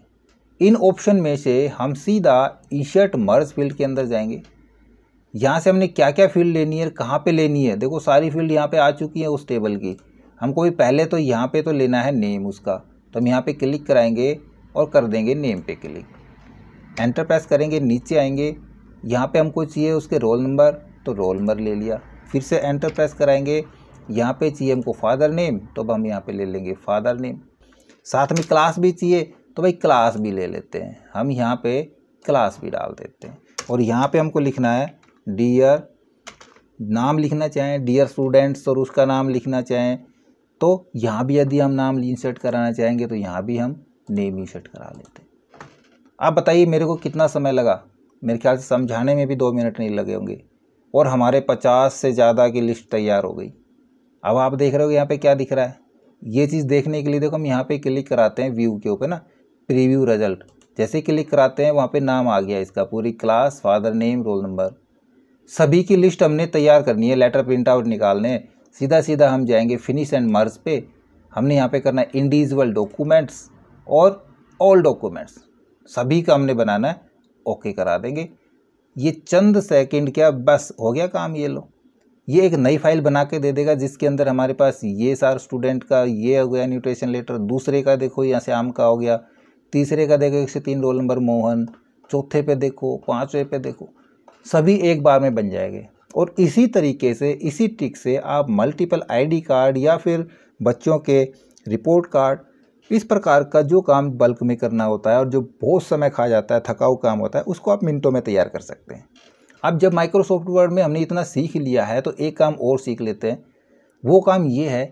इन ऑप्शन में से हम सीधा इंशर्ट मर्ज फील्ड के अंदर जाएंगे यहाँ से हमने क्या क्या फील्ड लेनी है कहाँ पे लेनी है देखो सारी फील्ड यहाँ पे आ चुकी है उस टेबल की हमको भी पहले तो यहाँ पे तो लेना है नेम उसका तो हम यहाँ पे क्लिक कराएंगे और कर देंगे नेम पे क्लिक एंटर प्रेस करेंगे नीचे आएंगे यहाँ पे हमको चाहिए उसके रोल नंबर तो रोल नंबर ले लिया फिर से एंटर प्रेस कराएंगे यहाँ पे चाहिए हमको फादर नेम तो अब हम यहाँ पे ले लेंगे फादर नेम साथ में क्लास भी चाहिए तो भाई क्लास भी ले लेते हैं हम यहाँ पे क्लास भी डाल देते हैं और यहाँ पे हमको लिखना है डियर नाम लिखना चाहें डियर स्टूडेंट्स और उसका नाम लिखना चाहें तो यहाँ भी यदि हम नाम इंसर्ट कराना चाहेंगे तो यहाँ भी हम नेम इंसर्ट करा लेते हैं आप बताइए मेरे को कितना समय लगा मेरे ख्याल से समझाने में भी दो मिनट नहीं लगे होंगे और हमारे पचास से ज़्यादा की लिस्ट तैयार हो गई अब आप देख रहे हो यहाँ पे क्या दिख रहा है ये चीज़ देखने के लिए देखो हम यहाँ पे क्लिक कराते हैं व्यू के ऊपर ना प्रीव्यू रिजल्ट जैसे क्लिक कराते हैं वहाँ पे नाम आ गया इसका पूरी class father name roll number सभी की लिस्ट हमने तैयार करनी है लेटर प्रिंट आउट निकालने सीधा सीधा हम जाएंगे फिनिश एंड मर्ज पे हमने यहाँ पे करना है इंडिविजुअल डॉक्यूमेंट्स और ऑल डॉक्यूमेंट्स सभी का हमने बनाना है ओके करा देंगे ये चंद सेकेंड क्या बस हो गया काम ये लोग ये एक नई फाइल बना के दे देगा जिसके अंदर हमारे पास ये सार स्टूडेंट का ये हो गया न्यूट्रेशन लेटर दूसरे का देखो यहाँ से आम का हो गया तीसरे का देखो एक से तीन रोल नंबर मोहन चौथे पे देखो पाँचवें पे देखो सभी एक बार में बन जाएंगे और इसी तरीके से इसी ट्रिक से आप मल्टीपल आईडी कार्ड या फिर बच्चों के रिपोर्ट कार्ड इस प्रकार का जो काम बल्क में करना होता है और जो बहुत समय खा जाता है थकाऊ काम होता है उसको आप मिनटों में तैयार कर सकते हैं अब जब माइक्रोसॉफ्ट वर्ड में हमने इतना सीख लिया है तो एक काम और सीख लेते हैं वो काम ये है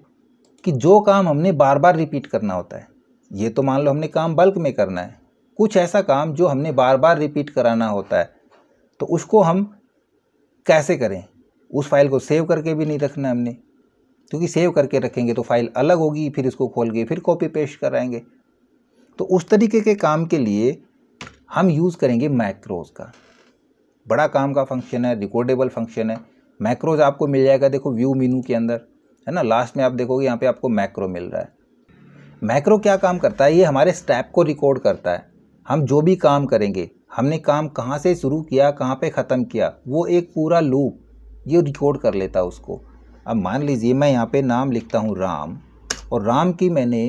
कि जो काम हमने बार बार रिपीट करना होता है ये तो मान लो हमने काम बल्क में करना है कुछ ऐसा काम जो हमने बार बार रिपीट कराना होता है तो उसको हम कैसे करें उस फाइल को सेव करके भी नहीं रखना हमने क्योंकि सेव करके रखेंगे तो फाइल अलग होगी फिर इसको खोल के फिर कॉपी पेस्ट कराएंगे तो उस तरीके के काम के लिए हम यूज़ करेंगे मैक्रोज का बड़ा काम का फंक्शन है रिकॉर्डेबल फंक्शन है मैक्रोज आपको मिल जाएगा देखो व्यू मीनू के अंदर है ना लास्ट में आप देखोगे यहाँ पे आपको मैक्रो मिल रहा है मैक्रो क्या काम करता है ये हमारे स्टेप को रिकॉर्ड करता है हम जो भी काम करेंगे हमने काम कहाँ से शुरू किया कहाँ पे ख़त्म किया वो एक पूरा लूप ये रिकॉर्ड कर लेता है उसको अब मान लीजिए मैं यहाँ पे नाम लिखता हूँ राम और राम की मैंने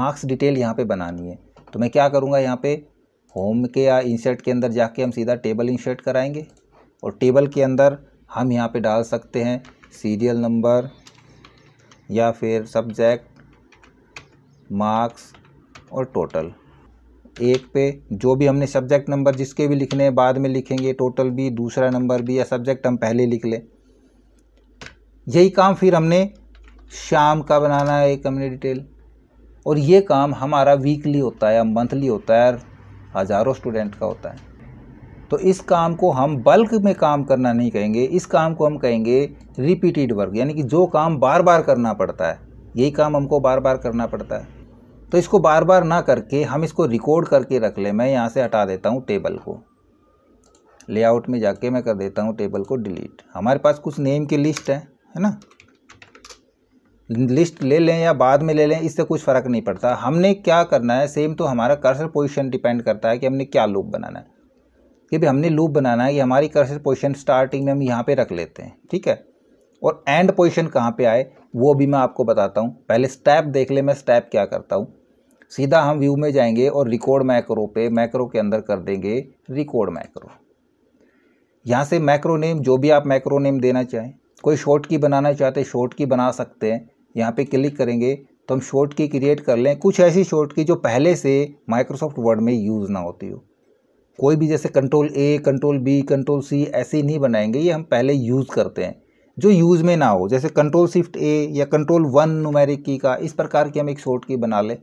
मार्क्स डिटेल यहाँ पे बनानी है तो मैं क्या करूँगा यहाँ पे होम के या इंसर्ट के अंदर जाके हम सीधा टेबल इंसर्ट कराएंगे और टेबल के अंदर हम यहाँ पे डाल सकते हैं सीरियल नंबर या फिर सब्जेक्ट मार्क्स और टोटल एक पे जो भी हमने सब्जेक्ट नंबर जिसके भी लिखने हैं बाद में लिखेंगे टोटल भी दूसरा नंबर भी या सब्जेक्ट हम पहले लिख लें यही काम फिर हमने शाम का बनाना है कम्युनिटी डिटेल और ये काम हमारा वीकली होता है या मंथली होता है हज़ारों स्टूडेंट का होता है तो इस काम को हम बल्क में काम करना नहीं कहेंगे इस काम को हम कहेंगे रिपीटेड वर्क यानी कि जो काम बार बार करना पड़ता है यही काम हमको बार बार करना पड़ता है तो इसको बार बार ना करके हम इसको रिकॉर्ड करके रख लें मैं यहाँ से हटा देता हूँ टेबल को लेआउट में जाके मैं कर देता हूँ टेबल को डिलीट हमारे पास कुछ नेम की लिस्ट है है ना लिस्ट ले लें या बाद में ले लें इससे कुछ फ़र्क नहीं पड़ता हमने क्या करना है सेम तो हमारा कर्सर पोजीशन डिपेंड करता है कि हमने क्या लूप बनाना है कि भाई हमने लूप बनाना है कि हमारी कर्सर पोजीशन स्टार्टिंग में हम यहाँ पे रख लेते हैं ठीक है और एंड पोजीशन कहाँ पे आए वो भी मैं आपको बताता हूँ पहले स्टैप देख ले मैं स्टैप क्या करता हूँ सीधा हम व्यू में जाएंगे और रिकॉर्ड मैक्रो पे मैक्रो के अंदर कर देंगे रिकॉर्ड मैक्रो यहाँ से मैक्रो नेम जो भी आप मैक्रो नेम देना चाहें कोई शॉर्ट की बनाना चाहते शॉर्ट की बना सकते हैं यहाँ पे क्लिक करेंगे तो हम शॉर्ट की क्रिएट कर लें कुछ ऐसी शॉर्ट की जो पहले से माइक्रोसॉफ्ट वर्ड में यूज़ ना होती हो कोई भी जैसे control A control B control C ऐसे नहीं बनाएंगे ये हम पहले यूज़ करते हैं जो यूज़ में ना हो जैसे कंट्रोल शिफ्ट ए या कंट्रोल वन नुमेरिक की का इस प्रकार की हम एक शॉर्ट की बना लें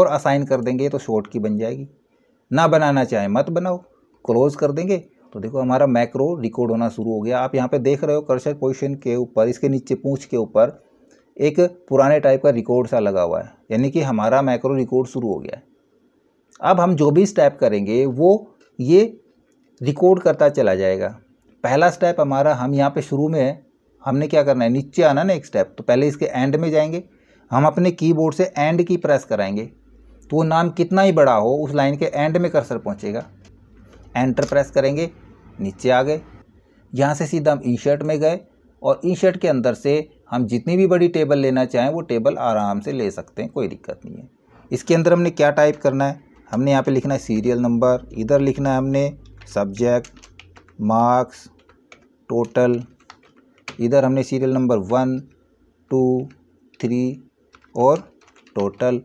और असाइन कर देंगे तो शॉर्ट की बन जाएगी ना बनाना चाहे मत बनाओ क्लोज कर देंगे तो देखो हमारा मैक्रो रिकॉर्ड होना शुरू हो गया आप यहाँ पे देख रहे हो कर्सर पोजीशन के ऊपर इसके नीचे पूछ के ऊपर एक पुराने टाइप का रिकॉर्ड सा लगा हुआ है यानी कि हमारा माइक्रो रिकॉर्ड शुरू हो गया है अब हम जो भी स्टेप करेंगे वो ये रिकॉर्ड करता चला जाएगा पहला स्टेप हमारा हम यहाँ पे शुरू में है हमने क्या करना है नीचे आना ना एक स्टेप तो पहले इसके एंड में जाएंगे हम अपने कीबोर्ड से एंड की प्रेस कराएंगे तो वो नाम कितना ही बड़ा हो उस लाइन के एंड में कर्सर पहुँचेगा एंटर प्रेस करेंगे नीचे आ गए यहाँ से सीधा हम e इंशर्ट में गए और इंशर्ट e के अंदर से हम जितनी भी बड़ी टेबल लेना चाहें वो टेबल आराम से ले सकते हैं कोई दिक्कत नहीं है इसके अंदर हमने क्या टाइप करना है हमने यहाँ पे लिखना है सीरियल नंबर इधर लिखना है हमने सब्जेक्ट मार्क्स टोटल इधर हमने serial number one two three और टोटल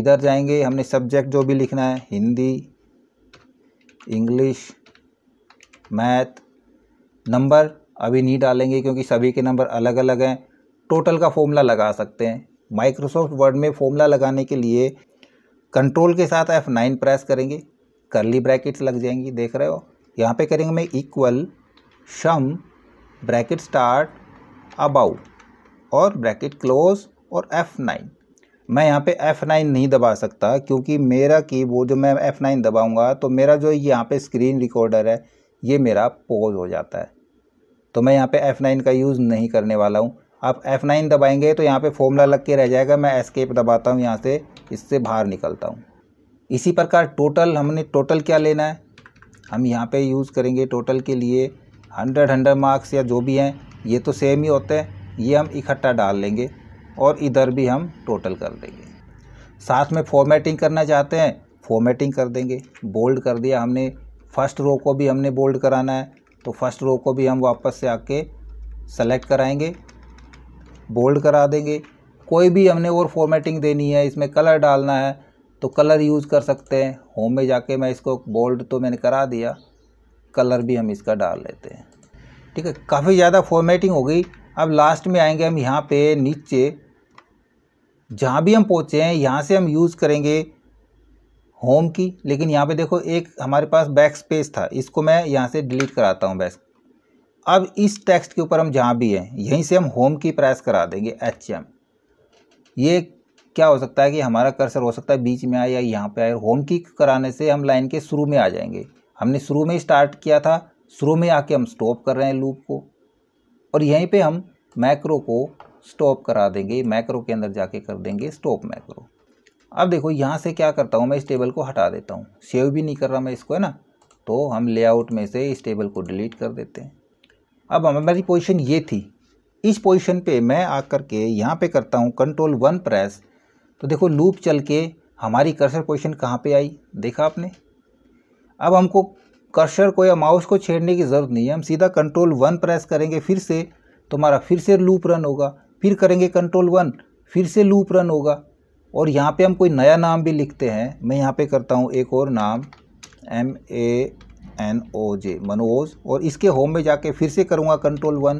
इधर जाएंगे हमने सब्जेक्ट जो भी लिखना है हिंदी इंग्लिश मैथ नंबर अभी नहीं डालेंगे क्योंकि सभी के नंबर अलग अलग हैं टोटल का फॉर्मूला लगा सकते हैं माइक्रोसॉफ्ट वर्ड में फॉर्मूला लगाने के लिए कंट्रोल के साथ एफ नाइन प्रेस करेंगे करली ब्रैकेट्स लग जाएंगी देख रहे हो यहाँ पे करेंगे मैं equal sum bracket start above और ब्रैकेट क्लोज और एफ़ नाइन मैं यहाँ पे एफ़ नाइन नहीं दबा सकता क्योंकि मेरा कीबोर्ड जो मैं एफ़ नाइन दबाऊँगा तो मेरा जो यहाँ पर स्क्रीन रिकॉर्डर है ये मेरा पोज हो जाता है तो मैं यहाँ पे F9 का यूज़ नहीं करने वाला हूँ आप F9 दबाएंगे तो यहाँ पे फॉर्मूला लग के रह जाएगा मैं एस्केप दबाता हूँ यहाँ से इससे बाहर निकलता हूँ इसी प्रकार टोटल हमने टोटल क्या लेना है हम यहाँ पे यूज़ करेंगे टोटल के लिए हंड्रेड हंड्रेड मार्क्स या जो भी हैं ये तो सेम ही होते हैं ये हम इकट्ठा डाल लेंगे और इधर भी हम टोटल कर देंगे साथ में फॉर्मेटिंग करना चाहते हैं फॉर्मेटिंग कर देंगे बोल्ड कर दिया हमने फर्स्ट रो को भी हमने बोल्ड कराना है तो फर्स्ट रो को भी हम वापस से आके सेलेक्ट कराएंगे बोल्ड करा देंगे कोई भी हमने और फॉर्मेटिंग देनी है इसमें कलर डालना है तो कलर यूज़ कर सकते हैं होम में जाके मैं इसको बोल्ड तो मैंने करा दिया कलर भी हम इसका डाल लेते हैं ठीक है काफ़ी ज़्यादा फॉर्मेटिंग हो गई अब लास्ट में आएंगे हम यहाँ पे नीचे जहाँ भी हम पहुँचे हैं यहाँ से हम यूज़ करेंगे होम की लेकिन यहाँ पे देखो एक हमारे पास बैक स्पेस था इसको मैं यहाँ से डिलीट कराता हूँ बैक अब इस टेक्स्ट के ऊपर हम जहाँ भी हैं यहीं से हम होम की प्रेस करा देंगे एच एम ये क्या हो सकता है कि हमारा कर्सर हो सकता है बीच में आए या यहाँ पे आए होम की कराने से हम लाइन के शुरू में आ जाएंगे हमने शुरू में स्टार्ट किया था शुरू में आके हम स्टॉप कर रहे हैं लूप को और यहीं पर हम मैक्रो को स्टॉप करा देंगे मैक्रो के अंदर जाके कर देंगे स्टॉप मैक्रो अब देखो यहाँ से क्या करता हूँ मैं इस टेबल को हटा देता हूँ सेव भी नहीं कर रहा मैं इसको है ना तो हम लेआउट में से इस टेबल को डिलीट कर देते हैं अब हमारी पोजीशन ये थी इस पोजीशन पे मैं आ कर के यहाँ पे करता हूँ कंट्रोल वन प्रेस तो देखो लूप चल के हमारी कर्सर पोजिशन कहाँ पर आई देखा आपने अब हमको कर्सर को या माउस को छेड़ने की ज़रूरत नहीं है हम सीधा कंट्रोल वन प्रेस करेंगे फिर से तुम्हारा फिर से लूप रन होगा फिर करेंगे कंट्रोल वन फिर से लूप रन होगा और यहाँ पे हम कोई नया नाम भी लिखते हैं मैं यहाँ पे करता हूँ एक और नाम M A N O J Manoj और इसके होम में जाके फिर से करूँगा कंट्रोल वन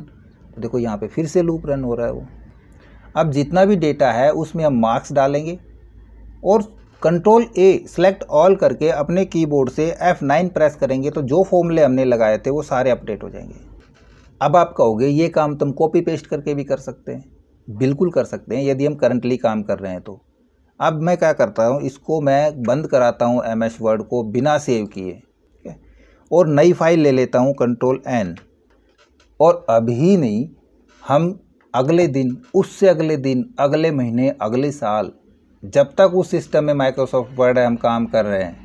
तो देखो यहाँ पे फिर से लूप रन हो रहा है वो अब जितना भी डेटा है उसमें हम मार्क्स डालेंगे और कंट्रोल ए सेलेक्ट ऑल करके अपने कीबोर्ड से F9 प्रेस करेंगे तो जो फॉर्मूले हमने लगाए थे वो सारे अपडेट हो जाएंगे अब आप कहोगे ये काम तुम कॉपी पेस्ट करके भी कर सकते हैं बिल्कुल कर सकते हैं यदि हम करंटली काम कर रहे हैं तो अब मैं क्या करता हूँ इसको मैं बंद कराता हूँ एम एस वर्ड को बिना सेव किए ठीक है और नई फाइल ले लेता हूँ कंट्रोल एन और अभी नहीं हम अगले दिन उससे अगले दिन अगले महीने अगले साल जब तक उस सिस्टम में माइक्रोसॉफ्ट वर्ड हम काम कर रहे हैं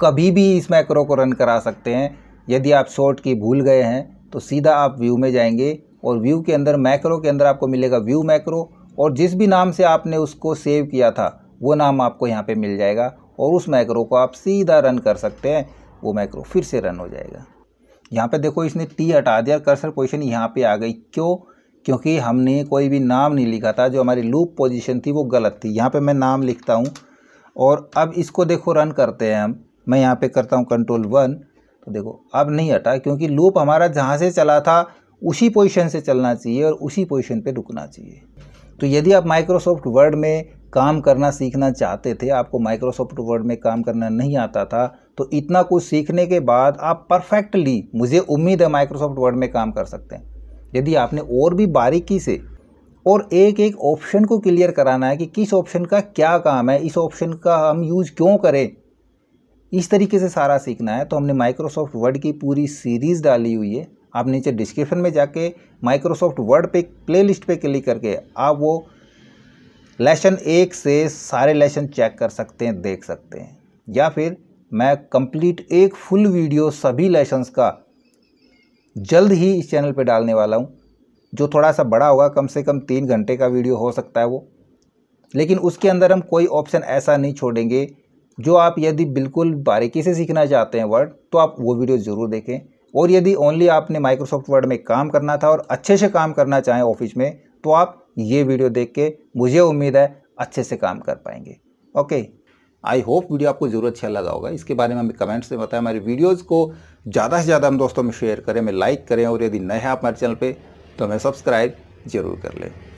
कभी भी इस मैक्रो को रन करा सकते हैं यदि आप शॉर्ट की भूल गए हैं तो सीधा आप व्यू में जाएंगे और व्यू के अंदर मैक्रो के अंदर आपको मिलेगा व्यू मैक्रो और जिस भी नाम से आपने उसको सेव किया था वो नाम आपको यहाँ पे मिल जाएगा और उस मैक्रो को आप सीधा रन कर सकते हैं वो मैक्रो फिर से रन हो जाएगा यहाँ पे देखो इसने टी हटा दिया कर्सर पोजीशन यहाँ पे आ गई क्यों क्योंकि हमने कोई भी नाम नहीं लिखा था जो हमारी लूप पोजिशन थी वो गलत थी यहाँ पर मैं नाम लिखता हूँ और अब इसको देखो रन करते हैं हम मैं यहाँ पर करता हूँ कंट्रोल वन तो देखो अब नहीं हटा क्योंकि लूप हमारा जहाँ से चला था उसी पोजीशन से चलना चाहिए और उसी पोजीशन पे रुकना चाहिए तो यदि आप माइक्रोसॉफ्ट वर्ड में काम करना सीखना चाहते थे आपको माइक्रोसॉफ्ट वर्ड में काम करना नहीं आता था तो इतना कुछ सीखने के बाद आप परफेक्टली मुझे उम्मीद है माइक्रोसॉफ्ट वर्ड में काम कर सकते हैं यदि आपने और भी बारीकी से और एक एक ऑप्शन को क्लियर कराना है कि किस ऑप्शन का क्या काम है इस ऑप्शन का हम यूज क्यों करें इस तरीके से सारा सीखना है तो हमने माइक्रोसॉफ्ट वर्ड की पूरी सीरीज़ डाली हुई है आप नीचे डिस्क्रिप्शन में जाके माइक्रोसॉफ्ट वर्ड पे लिस्ट पर क्लिक करके आप वो लेसन एक से सारे लेसन चेक कर सकते हैं देख सकते हैं या फिर मैं कंप्लीट एक फुल वीडियो सभी लेसन्स का जल्द ही इस चैनल पे डालने वाला हूँ जो थोड़ा सा बड़ा होगा कम से कम तीन घंटे का वीडियो हो सकता है वो लेकिन उसके अंदर हम कोई ऑप्शन ऐसा नहीं छोड़ेंगे जो आप यदि बिल्कुल बारीकी से सीखना चाहते हैं वर्ड तो आप वो वीडियो ज़रूर देखें और यदि ओनली आपने माइक्रोसॉफ्ट वर्ड में काम करना था और अच्छे से काम करना चाहें ऑफिस में तो आप ये वीडियो देख के मुझे उम्मीद है अच्छे से काम कर पाएंगे ओके आई होप वीडियो आपको ज़रूर अच्छा लगा होगा इसके बारे में हमें कमेंट्स में बताएं हमारे वीडियोज़ को ज़्यादा से ज़्यादा हम दोस्तों में शेयर करें हमें लाइक करें और यदि नए हैं आप हमारे चैनल पर तो हमें सब्सक्राइब ज़रूर कर लें